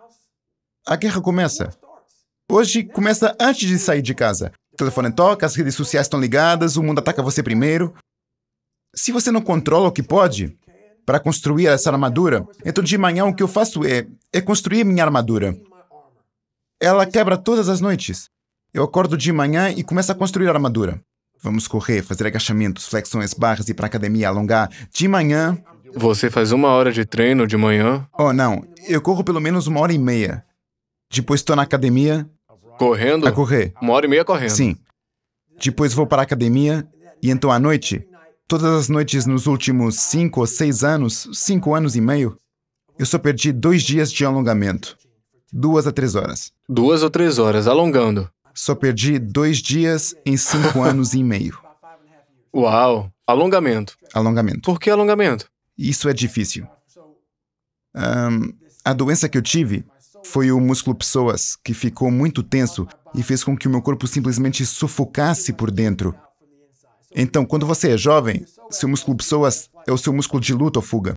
a guerra começa. Hoje começa antes de sair de casa. O telefone toca, as redes sociais estão ligadas, o mundo ataca você primeiro. Se você não controla o que pode para construir essa armadura, então de manhã o que eu faço é, é construir minha armadura. Ela quebra todas as noites. Eu acordo de manhã e começo a construir a armadura. Vamos correr, fazer agachamentos, flexões, barras e para academia, alongar. De manhã. Você faz uma hora de treino de manhã? Oh, não. Eu corro pelo menos uma hora e meia. Depois estou na academia. Correndo? A correr. Uma hora e meia correndo. Sim. Depois vou para a academia. E então à noite, todas as noites nos últimos cinco ou seis anos, cinco anos e meio, eu só perdi dois dias de alongamento. Duas a três horas. Duas ou três horas, alongando. Só perdi dois dias em cinco anos e meio. Uau! Alongamento. Alongamento. Por que alongamento? Isso é difícil. Um, a doença que eu tive foi o músculo psoas, que ficou muito tenso e fez com que o meu corpo simplesmente sufocasse por dentro. Então, quando você é jovem, seu músculo psoas é o seu músculo de luta ou fuga.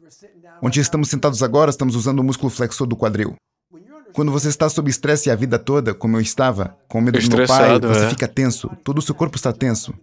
Onde estamos sentados agora, estamos usando o músculo flexor do quadril. Quando você está sob estresse a vida toda, como eu estava, com medo do meu pai, você é. fica tenso, todo o seu corpo está tenso.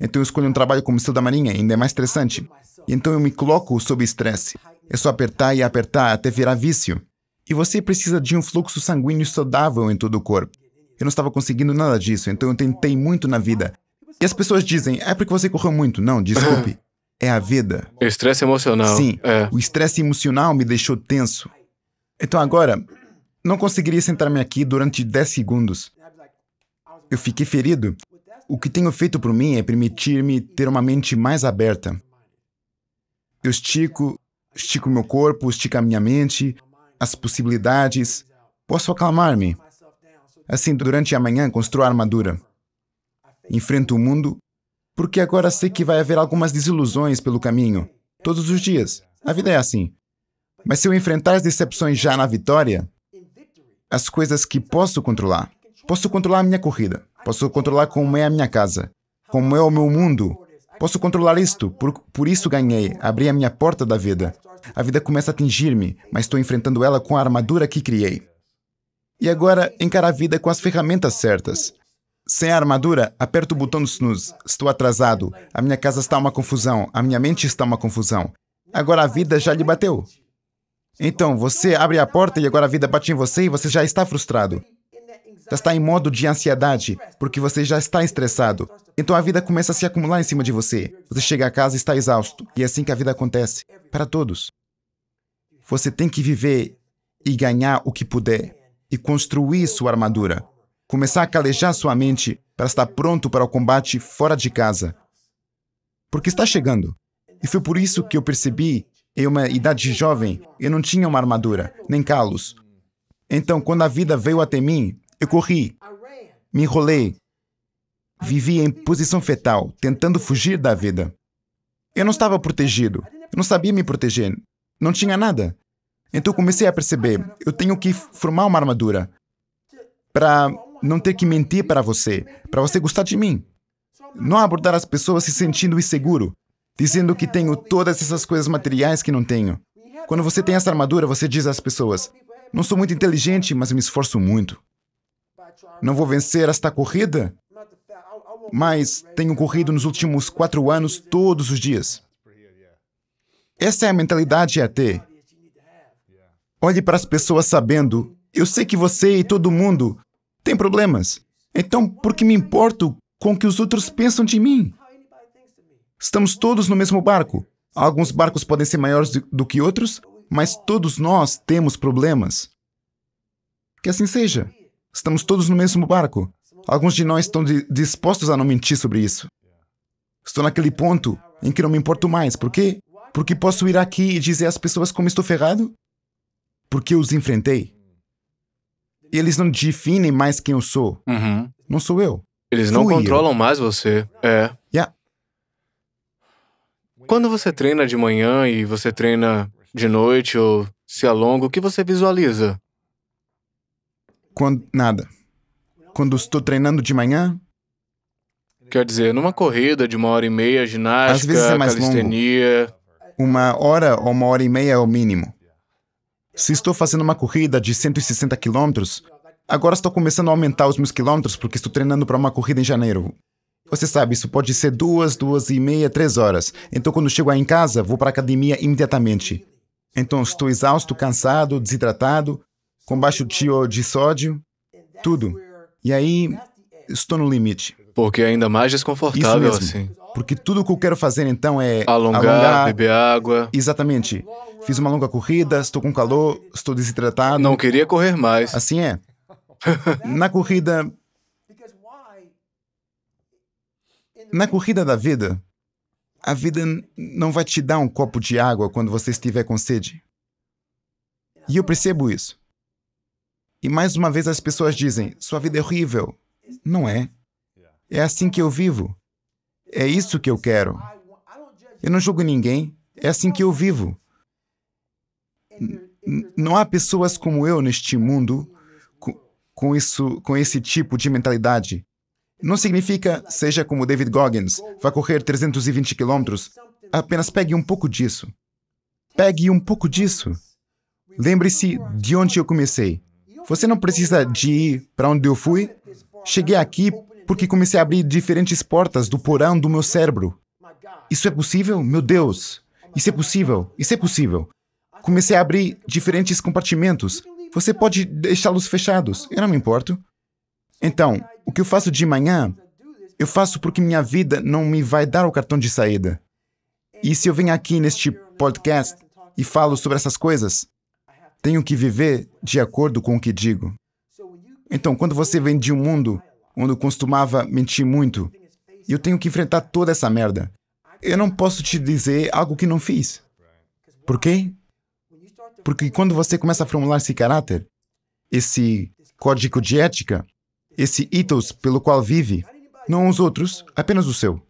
Então eu escolho um trabalho como seu da marinha, ainda é mais estressante. E então eu me coloco sob estresse. É só apertar e apertar até virar vício. E você precisa de um fluxo sanguíneo saudável em todo o corpo. Eu não estava conseguindo nada disso, então eu tentei muito na vida. E as pessoas dizem, é porque você correu muito. Não, desculpe. é a vida. Estresse emocional. Sim, é. o estresse emocional me deixou tenso. Então agora, não conseguiria sentar-me aqui durante 10 segundos. Eu fiquei ferido. O que tenho feito por mim é permitir-me ter uma mente mais aberta. Eu estico, estico meu corpo, estico a minha mente, as possibilidades. Posso acalmar-me. Assim, durante a manhã, construo a armadura. Enfrento o mundo, porque agora sei que vai haver algumas desilusões pelo caminho, todos os dias. A vida é assim. Mas se eu enfrentar as decepções já na vitória, as coisas que posso controlar. Posso controlar a minha corrida, posso controlar como é a minha casa, como é o meu mundo. Posso controlar isto, por, por isso ganhei, abri a minha porta da vida. A vida começa a atingir-me, mas estou enfrentando ela com a armadura que criei. E agora encara a vida com as ferramentas certas. Sem a armadura, aperto o botão do snooze, estou atrasado, a minha casa está uma confusão, a minha mente está uma confusão. Agora a vida já lhe bateu. Então, você abre a porta e agora a vida bate em você e você já está frustrado. Já está em modo de ansiedade, porque você já está estressado. Então a vida começa a se acumular em cima de você. Você chega a casa e está exausto. E é assim que a vida acontece para todos. Você tem que viver e ganhar o que puder e construir sua armadura. Começar a calejar sua mente para estar pronto para o combate fora de casa. Porque está chegando. E foi por isso que eu percebi em uma idade jovem, eu não tinha uma armadura, nem calos. Então, quando a vida veio até mim, eu corri, me enrolei, vivi em posição fetal, tentando fugir da vida. Eu não estava protegido, eu não sabia me proteger, não tinha nada. Então comecei a perceber, eu tenho que formar uma armadura para não ter que mentir para você, para você gostar de mim. Não abordar as pessoas se sentindo inseguro, dizendo que tenho todas essas coisas materiais que não tenho. Quando você tem essa armadura, você diz às pessoas: Não sou muito inteligente, mas me esforço muito. Não vou vencer esta corrida, mas tenho corrido nos últimos quatro anos todos os dias. Essa é a mentalidade a ter. Olhe para as pessoas sabendo: Eu sei que você e todo mundo tem problemas. Então, por que me importo com o que os outros pensam de mim? Estamos todos no mesmo barco. Alguns barcos podem ser maiores do que outros, mas todos nós temos problemas. Que assim seja. Estamos todos no mesmo barco. Alguns de nós estão de, dispostos a não mentir sobre isso. Estou naquele ponto em que não me importo mais. Por quê? Porque posso ir aqui e dizer às pessoas como estou ferrado? Porque eu os enfrentei. Eles não definem mais quem eu sou. Uhum. Não sou eu. Eles não controlam eu. mais você. É. Yeah. Quando você treina de manhã e você treina de noite ou se alonga, o que você visualiza? Quando nada. Quando estou treinando de manhã, Quer dizer, numa corrida de uma hora e meia, ginástica, Às vezes é mais calistenia. Longo. Uma hora ou uma hora e meia é o mínimo. Se estou fazendo uma corrida de 160 quilômetros, agora estou começando a aumentar os meus quilômetros porque estou treinando para uma corrida em janeiro. Você sabe, isso pode ser duas, duas e meia, três horas. Então, quando chego em casa, vou para a academia imediatamente. Então, estou exausto, cansado, desidratado, com baixo tio de sódio, tudo. E aí, estou no limite. Porque é ainda mais desconfortável assim. Porque tudo o que eu quero fazer então é alongar, alongar, beber água. Exatamente. Fiz uma longa corrida, estou com calor, estou desidratado. Não queria correr mais. Assim é. Na corrida, Na corrida da vida, a vida não vai te dar um copo de água quando você estiver com sede. E eu percebo isso. E mais uma vez as pessoas dizem: sua vida é horrível. Não é. É assim que eu vivo. É isso que eu quero. Eu não julgo ninguém. É assim que eu vivo. N não há pessoas como eu neste mundo com, isso, com esse tipo de mentalidade. Não significa seja como David Goggins, vá correr 320 quilômetros. Apenas pegue um pouco disso. Pegue um pouco disso. Lembre-se de onde eu comecei. Você não precisa de ir para onde eu fui. Cheguei aqui porque comecei a abrir diferentes portas do porão do meu cérebro. Isso é possível? Meu Deus! Isso é possível! Isso é possível! Comecei a abrir diferentes compartimentos. Você pode deixá-los fechados, eu não me importo. Então, o que eu faço de manhã, eu faço porque minha vida não me vai dar o cartão de saída. E se eu venho aqui neste podcast e falo sobre essas coisas, tenho que viver de acordo com o que digo. Então, quando você vem de um mundo onde eu costumava mentir muito, eu tenho que enfrentar toda essa merda. Eu não posso te dizer algo que não fiz. Por quê? Porque quando você começa a formular esse caráter, esse código de ética, esse ethos pelo qual vive, não os outros, apenas o seu.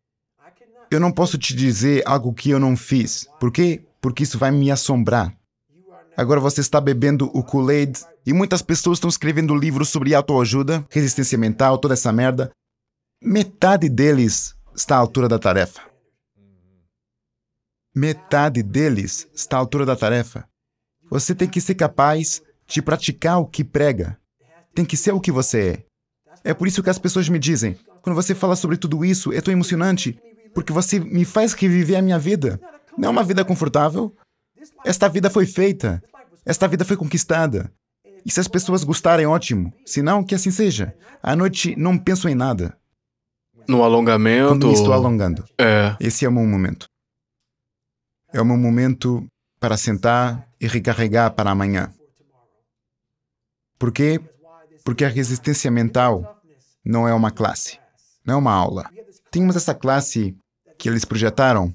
Eu não posso te dizer algo que eu não fiz. Por quê? Porque isso vai me assombrar. Agora você está bebendo o Kool-Aid e muitas pessoas estão escrevendo livros sobre autoajuda, resistência mental, toda essa merda. Metade deles está à altura da tarefa. Metade deles está à altura da tarefa. Você tem que ser capaz de praticar o que prega. Tem que ser o que você é. É por isso que as pessoas me dizem: quando você fala sobre tudo isso, é tão emocionante, porque você me faz reviver a minha vida. Não é uma vida confortável. Esta vida foi feita. Esta vida foi conquistada. E se as pessoas gostarem, ótimo. Se não, que assim seja. À noite não penso em nada. No alongamento. Quando estou alongando. É. Esse é o meu momento. É o meu momento para sentar e recarregar para amanhã. Por quê? Porque a resistência mental não é uma classe, não é uma aula. Tínhamos essa classe que eles projetaram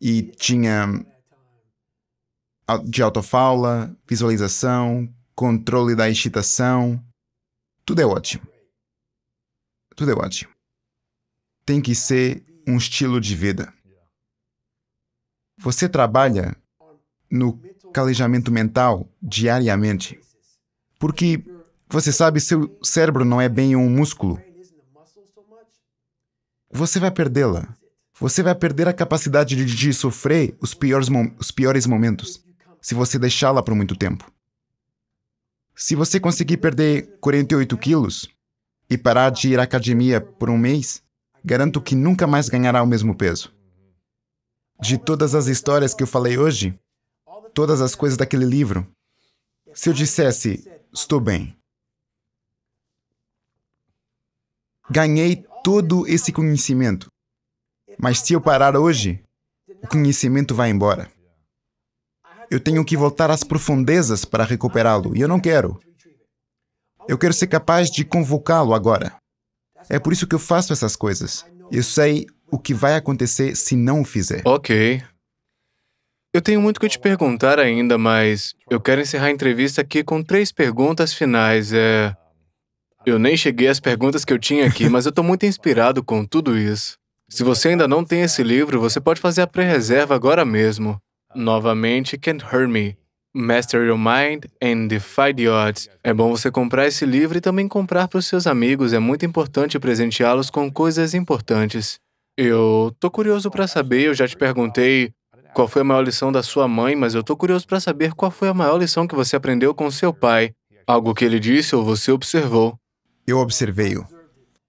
e tinha de autofaula, visualização, controle da excitação. Tudo é ótimo. Tudo é ótimo. Tem que ser um estilo de vida. Você trabalha no calejamento mental diariamente. Porque você sabe, seu cérebro não é bem um músculo. Você vai perdê-la. Você vai perder a capacidade de, de sofrer os piores, os piores momentos se você deixá-la por muito tempo. Se você conseguir perder 48 quilos e parar de ir à academia por um mês, garanto que nunca mais ganhará o mesmo peso. De todas as histórias que eu falei hoje, todas as coisas daquele livro, se eu dissesse, estou bem, ganhei todo esse conhecimento. Mas se eu parar hoje, o conhecimento vai embora. Eu tenho que voltar às profundezas para recuperá-lo, e eu não quero. Eu quero ser capaz de convocá-lo agora. É por isso que eu faço essas coisas. Eu sei o que vai acontecer se não o fizer. Ok. Eu tenho muito que te perguntar ainda, mas eu quero encerrar a entrevista aqui com três perguntas finais. É. Eu nem cheguei às perguntas que eu tinha aqui, mas eu estou muito inspirado com tudo isso. Se você ainda não tem esse livro, você pode fazer a pré-reserva agora mesmo. Novamente, Can't Hurt Me. Master Your Mind and Defy the Odds. É bom você comprar esse livro e também comprar para os seus amigos. É muito importante presenteá-los com coisas importantes. Eu tô curioso para saber, eu já te perguntei qual foi a maior lição da sua mãe, mas eu tô curioso para saber qual foi a maior lição que você aprendeu com seu pai. Algo que ele disse ou você observou. Eu observei-o.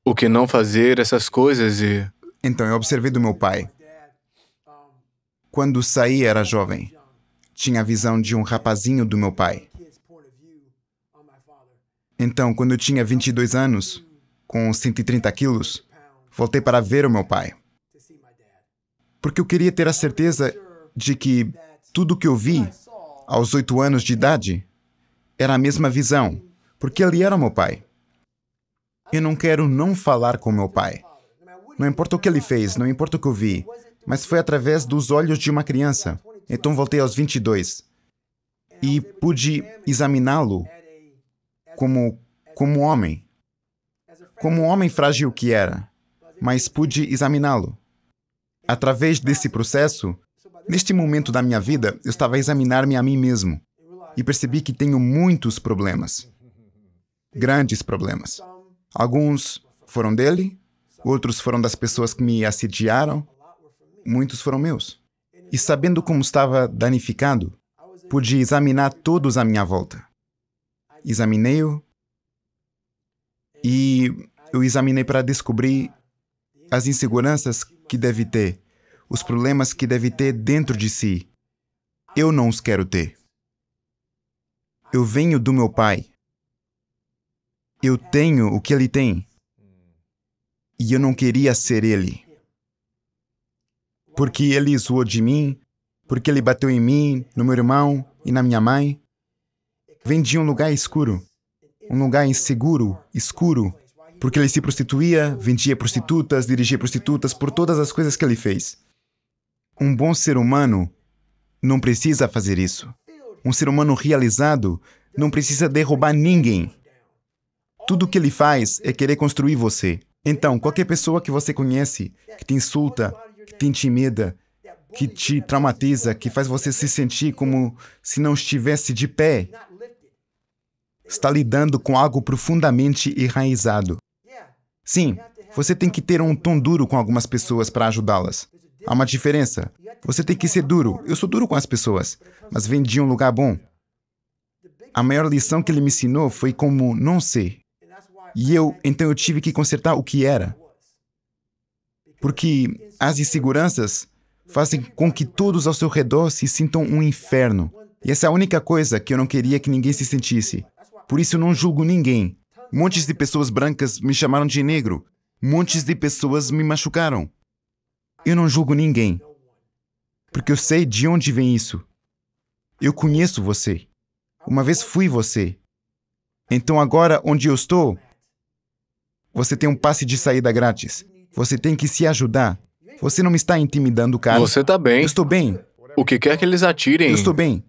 O que não fazer essas coisas e. Então, eu observei do meu pai. Quando saí, era jovem. Tinha a visão de um rapazinho do meu pai. Então, quando eu tinha 22 anos, com 130 quilos, voltei para ver o meu pai. Porque eu queria ter a certeza de que tudo que eu vi aos oito anos de idade era a mesma visão, porque ele era meu pai. Eu não quero não falar com meu pai. Não importa o que ele fez, não importa o que eu vi, mas foi através dos olhos de uma criança. Então voltei aos 22 e pude examiná-lo como como homem. Como homem frágil que era, mas pude examiná-lo. Através desse processo, neste momento da minha vida, eu estava a examinar-me a mim mesmo e percebi que tenho muitos problemas. Grandes problemas. Alguns foram dele, outros foram das pessoas que me assediaram, muitos foram meus. E sabendo como estava danificado, pude examinar todos à minha volta. Examinei-o e eu examinei para descobrir as inseguranças que deve ter, os problemas que deve ter dentro de si. Eu não os quero ter. Eu venho do meu pai. Eu tenho o que ele tem. E eu não queria ser ele. Porque ele zoou de mim, porque ele bateu em mim, no meu irmão e na minha mãe. Vem de um lugar escuro, um lugar inseguro, escuro, porque ele se prostituía, vendia prostitutas, dirigia prostitutas, por todas as coisas que ele fez. Um bom ser humano não precisa fazer isso. Um ser humano realizado não precisa derrubar ninguém. Tudo o que ele faz é querer construir você. Então, qualquer pessoa que você conhece, que te insulta, que te intimida, que te traumatiza, que faz você se sentir como se não estivesse de pé, está lidando com algo profundamente enraizado. Sim, você tem que ter um tom duro com algumas pessoas para ajudá-las. Há uma diferença. Você tem que ser duro. Eu sou duro com as pessoas, mas vem de um lugar bom. A maior lição que ele me ensinou foi como não ser. E eu, então eu tive que consertar o que era. Porque as inseguranças fazem com que todos ao seu redor se sintam um inferno. E essa é a única coisa que eu não queria que ninguém se sentisse. Por isso eu não julgo ninguém. Montes de pessoas brancas me chamaram de negro. Montes de pessoas me machucaram. Eu não julgo ninguém. Porque eu sei de onde vem isso. Eu conheço você. Uma vez fui você. Então agora, onde eu estou, você tem um passe de saída grátis. Você tem que se ajudar. Você não me está intimidando, cara. Você está bem. Eu estou bem. O que quer que eles atirem. Eu estou bem.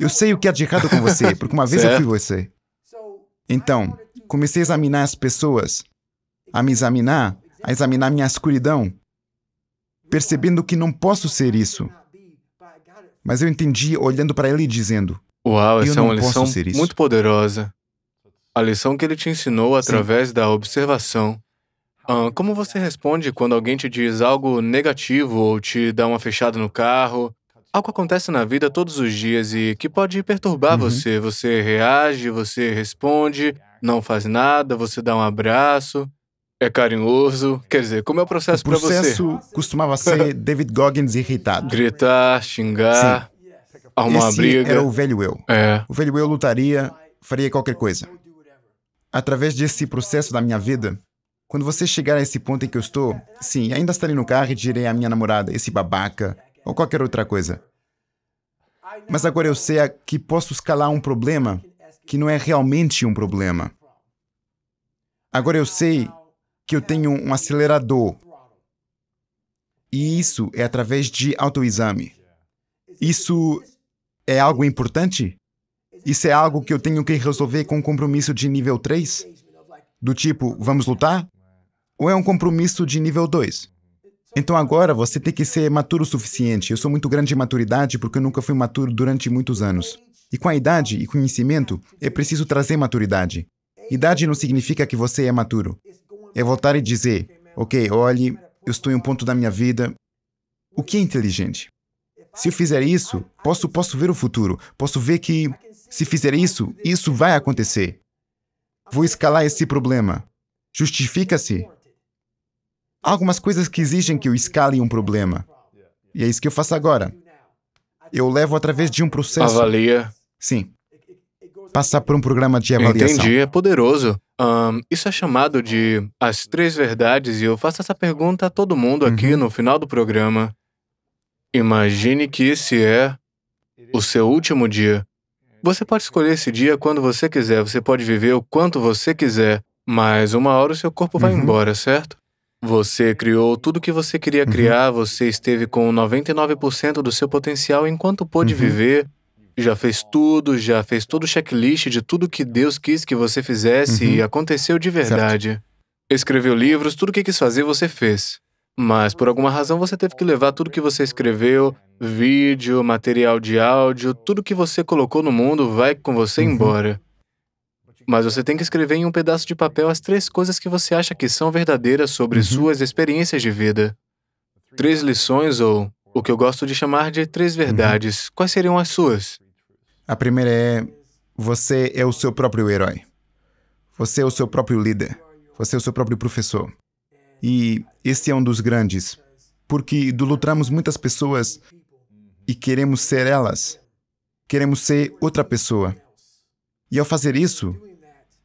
Eu sei o que há de errado com você, porque uma vez eu fui você. Então, comecei a examinar as pessoas, a me examinar, a examinar minha escuridão, percebendo que não posso ser isso. Mas eu entendi olhando para ele e dizendo: Uau, essa é uma lição muito poderosa. A lição que ele te ensinou através Sim. da observação. Ah, como você responde quando alguém te diz algo negativo ou te dá uma fechada no carro? Algo acontece na vida todos os dias e que pode perturbar uhum. você. Você reage, você responde, não faz nada, você dá um abraço, é carinhoso. Quer dizer, como é o processo para você? O processo costumava ser David Goggins irritado. Gritar, xingar, Sim. arrumar Esse briga. era o velho eu. É. O velho eu lutaria, faria qualquer coisa através desse processo da minha vida, quando você chegar a esse ponto em que eu estou, sim, ainda estarei no carro e direi à minha namorada, esse babaca, ou qualquer outra coisa. Mas agora eu sei que posso escalar um problema que não é realmente um problema. Agora eu sei que eu tenho um acelerador. E isso é através de autoexame. Isso é algo importante? Isso é algo que eu tenho que resolver com um compromisso de nível 3? Do tipo, vamos lutar? Ou é um compromisso de nível 2? Então agora você tem que ser maturo o suficiente. Eu sou muito grande em maturidade porque eu nunca fui maturo durante muitos anos. E com a idade e conhecimento, é preciso trazer maturidade. Idade não significa que você é maturo. É voltar e dizer: ok, olhe, eu estou em um ponto da minha vida. O que é inteligente? Se eu fizer isso, posso, posso ver o futuro, posso ver que se fizer isso, isso vai acontecer. Vou escalar esse problema. Justifica-se. Há algumas coisas que exigem que eu escale um problema. E é isso que eu faço agora. Eu levo através de um processo. Avalia. Sim. Passar por um programa de avaliação. Entendi, é poderoso. Um, isso é chamado de as três verdades, e eu faço essa pergunta a todo mundo aqui uhum. no final do programa. Imagine que esse é o seu último dia. Você pode escolher esse dia quando você quiser, você pode viver o quanto você quiser, mas uma hora o seu corpo vai uhum. embora, certo? Você criou tudo o que você queria uhum. criar, uhum. você esteve com 99% do seu potencial enquanto pôde uhum. viver, já fez tudo, já fez todo o checklist de tudo que Deus quis que você fizesse e uhum. aconteceu de verdade. Certo. Escreveu livros, tudo o que quis fazer você fez. Mas por alguma razão você teve que levar tudo que você escreveu, vídeo, material de áudio, tudo que você colocou no mundo vai com você uhum. embora. Mas você tem que escrever em um pedaço de papel as três coisas que você acha que são verdadeiras sobre uhum. suas experiências de vida. Três lições ou o que eu gosto de chamar de três uhum. verdades. Uhum. Quais seriam as suas? A primeira é: você é o seu próprio herói. Você é o seu próprio líder. Você é o seu próprio professor. E esse é um dos grandes, porque idolatramos muitas pessoas e queremos ser elas. Queremos ser outra pessoa. E ao fazer isso,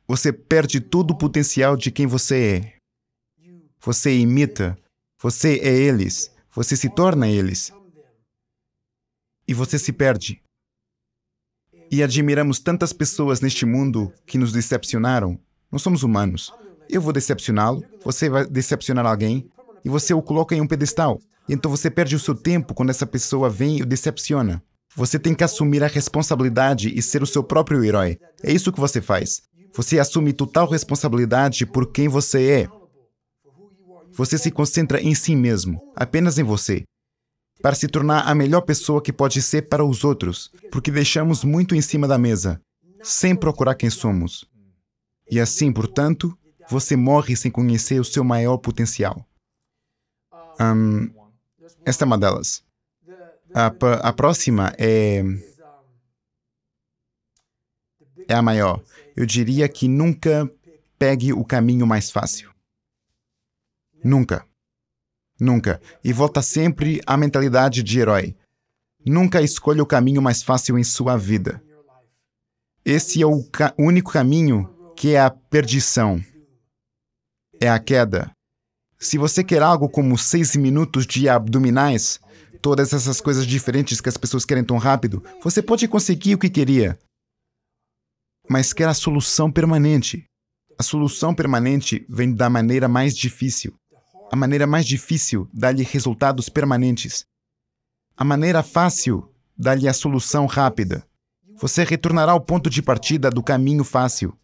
você perde todo o potencial de quem você é. Você imita, você é eles, você se torna eles. E você se perde. E admiramos tantas pessoas neste mundo que nos decepcionaram. Não somos humanos. Eu vou decepcioná-lo, você vai decepcionar alguém, e você o coloca em um pedestal. então você perde o seu tempo quando essa pessoa vem e o decepciona. Você tem que assumir a responsabilidade e ser o seu próprio herói. É isso que você faz. Você assume total responsabilidade por quem você é. Você se concentra em si mesmo, apenas em você, para se tornar a melhor pessoa que pode ser para os outros, porque deixamos muito em cima da mesa, sem procurar quem somos. E assim, portanto, você morre sem conhecer o seu maior potencial. Um, esta é uma delas. A, a próxima é. É a maior. Eu diria que nunca pegue o caminho mais fácil. Nunca. Nunca. E volta sempre à mentalidade de herói. Nunca escolha o caminho mais fácil em sua vida. Esse é o ca único caminho que é a perdição é a queda. Se você quer algo como seis minutos de abdominais, todas essas coisas diferentes que as pessoas querem tão rápido, você pode conseguir o que queria. Mas quer a solução permanente. A solução permanente vem da maneira mais difícil. A maneira mais difícil dá-lhe resultados permanentes. A maneira fácil dá-lhe a solução rápida. Você retornará ao ponto de partida do caminho fácil.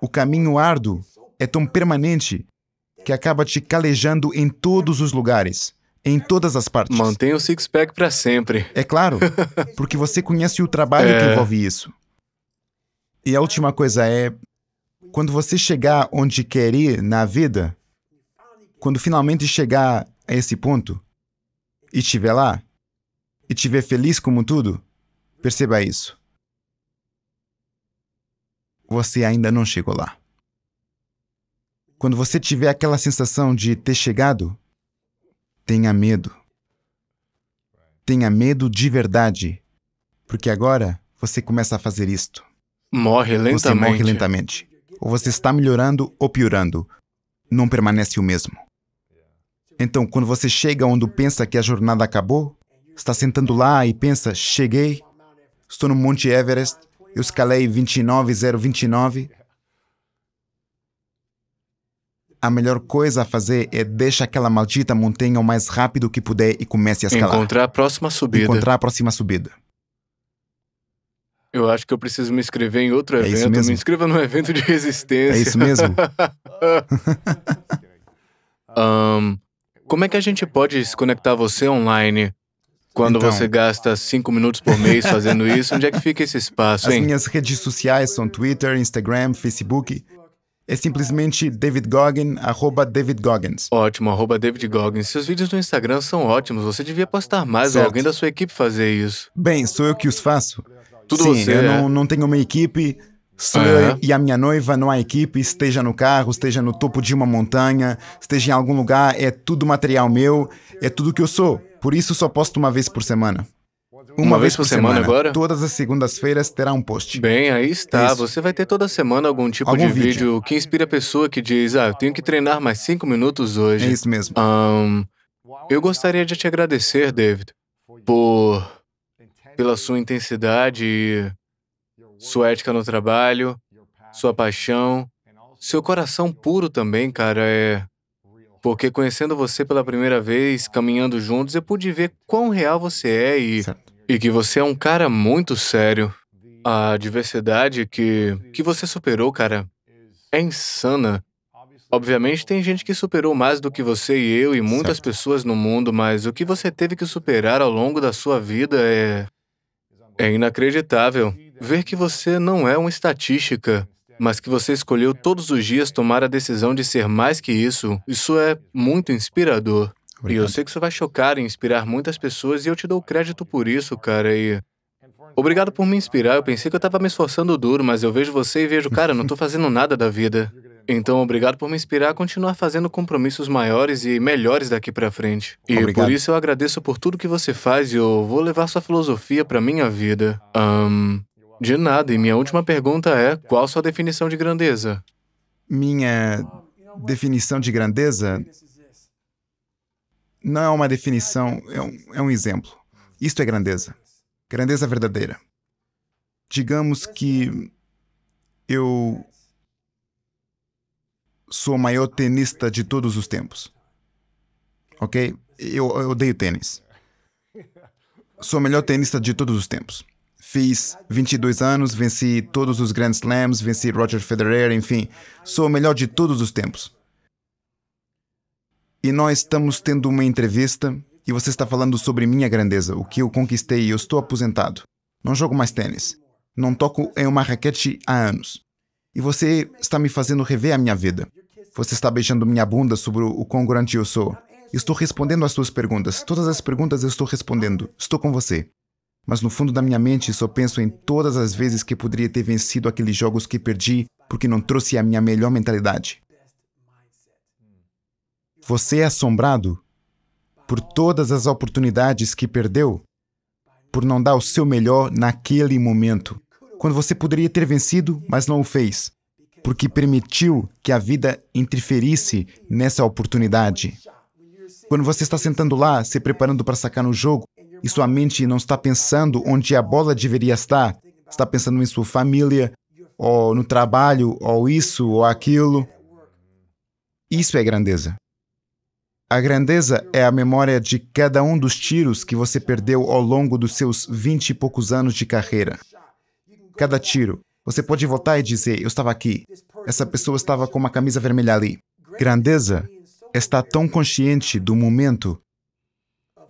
O caminho árduo é tão permanente que acaba te calejando em todos os lugares, em todas as partes. Mantém o six-pack para sempre. É claro, porque você conhece o trabalho é. que envolve isso. E a última coisa é, quando você chegar onde quer ir na vida, quando finalmente chegar a esse ponto e estiver lá, e estiver feliz como tudo, perceba isso. Você ainda não chegou lá. Quando você tiver aquela sensação de ter chegado, tenha medo. Tenha medo de verdade, porque agora você começa a fazer isto. Morre lentamente. Você morre lentamente. Ou você está melhorando ou piorando. Não permanece o mesmo. Então, quando você chega onde pensa que a jornada acabou, está sentando lá e pensa: cheguei, estou no Monte Everest, eu escalei 29029, a melhor coisa a fazer é deixar aquela maldita montanha o mais rápido que puder e comece a escalar. Encontrar a próxima subida. Encontrar a próxima subida. Eu acho que eu preciso me inscrever em outro é evento. Me inscreva num evento de resistência. É isso mesmo. um, como é que a gente pode se conectar você online? Quando então, você gasta cinco minutos por mês fazendo isso, onde é que fica esse espaço, hein? As minhas redes sociais são Twitter, Instagram, Facebook é simplesmente David Goggin, arroba David Goggins. Ótimo, arroba David Goggins. Seus vídeos no Instagram são ótimos, você devia postar mais certo. ou alguém da sua equipe fazer isso. Bem, sou eu que os faço. Tudo Sim, você, eu é? não, não tenho uma equipe, Sou uhum. e a minha noiva, não há equipe, esteja no carro, esteja no topo de uma montanha, esteja em algum lugar, é tudo material meu, é tudo que eu sou. Por isso só posto uma vez por semana. Uma, Uma vez, vez, por semana, semana, agora? Todas as segundas-feiras terá um post. Bem, aí está. Isso. Você vai ter toda semana algum tipo algum de vídeo. vídeo. que inspira a pessoa que diz: Ah, eu tenho que treinar mais cinco minutos hoje. É isso mesmo. Um, eu gostaria de te agradecer, David, por pela sua intensidade, sua ética no trabalho, sua paixão, seu coração puro também, cara. É porque conhecendo você pela primeira vez, caminhando juntos, eu pude ver quão real você é e certo e que você é um cara muito sério. A diversidade que, que você superou, cara, é insana. Obviamente, tem gente que superou mais do que você e eu e muitas certo. pessoas no mundo, mas o que você teve que superar ao longo da sua vida é. É inacreditável. Ver que você não é uma estatística, mas que você escolheu todos os dias tomar a decisão de ser mais que isso, isso é muito inspirador. Obrigado. E eu sei que isso vai chocar e inspirar muitas pessoas, e eu te dou crédito por isso, cara. E Obrigado por me inspirar. Eu pensei que eu estava me esforçando duro, mas eu vejo você e vejo, cara, não estou fazendo nada da vida. Então, obrigado por me inspirar a continuar fazendo compromissos maiores e melhores daqui para frente. E obrigado. por isso eu agradeço por tudo que você faz e eu vou levar sua filosofia para minha vida. Um, de nada. E minha última pergunta é: qual sua definição de grandeza? Minha definição de grandeza não é uma definição, é um, é um exemplo. Isto é grandeza. Grandeza verdadeira. Digamos que eu sou o maior tenista de todos os tempos. Ok? Eu, eu odeio tênis. Sou o melhor tenista de todos os tempos. Fiz 22 anos, venci todos os Grand Slams, venci Roger Federer, enfim, sou o melhor de todos os tempos e nós estamos tendo uma entrevista e você está falando sobre minha grandeza, o que eu conquistei e eu estou aposentado. Não jogo mais tênis. Não toco em uma raquete há anos. E você está me fazendo rever a minha vida. Você está beijando minha bunda sobre o quão grande eu sou. Estou respondendo às suas perguntas. Todas as perguntas eu estou respondendo. Estou com você. Mas no fundo da minha mente só penso em todas as vezes que poderia ter vencido aqueles jogos que perdi porque não trouxe a minha melhor mentalidade. Você é assombrado por todas as oportunidades que perdeu por não dar o seu melhor naquele momento, quando você poderia ter vencido, mas não o fez, porque permitiu que a vida interferisse nessa oportunidade. Quando você está sentando lá, se preparando para sacar no jogo, e sua mente não está pensando onde a bola deveria estar, está pensando em sua família, ou no trabalho, ou isso, ou aquilo. Isso é grandeza. A grandeza é a memória de cada um dos tiros que você perdeu ao longo dos seus vinte e poucos anos de carreira. Cada tiro. Você pode voltar e dizer: Eu estava aqui. Essa pessoa estava com uma camisa vermelha ali. Grandeza está tão consciente do momento,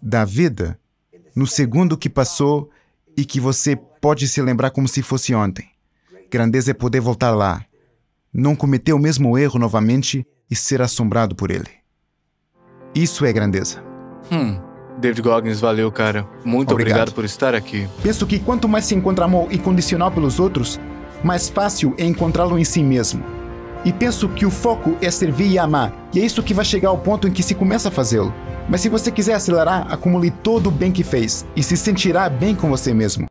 da vida, no segundo que passou e que você pode se lembrar como se fosse ontem. Grandeza é poder voltar lá, não cometer o mesmo erro novamente e ser assombrado por ele. Isso é grandeza. Hum. David Goggins, valeu, cara. Muito obrigado. obrigado por estar aqui. Penso que quanto mais se encontra amor incondicional pelos outros, mais fácil é encontrá-lo em si mesmo. E penso que o foco é servir e amar, e é isso que vai chegar ao ponto em que se começa a fazê-lo. Mas se você quiser acelerar, acumule todo o bem que fez e se sentirá bem com você mesmo.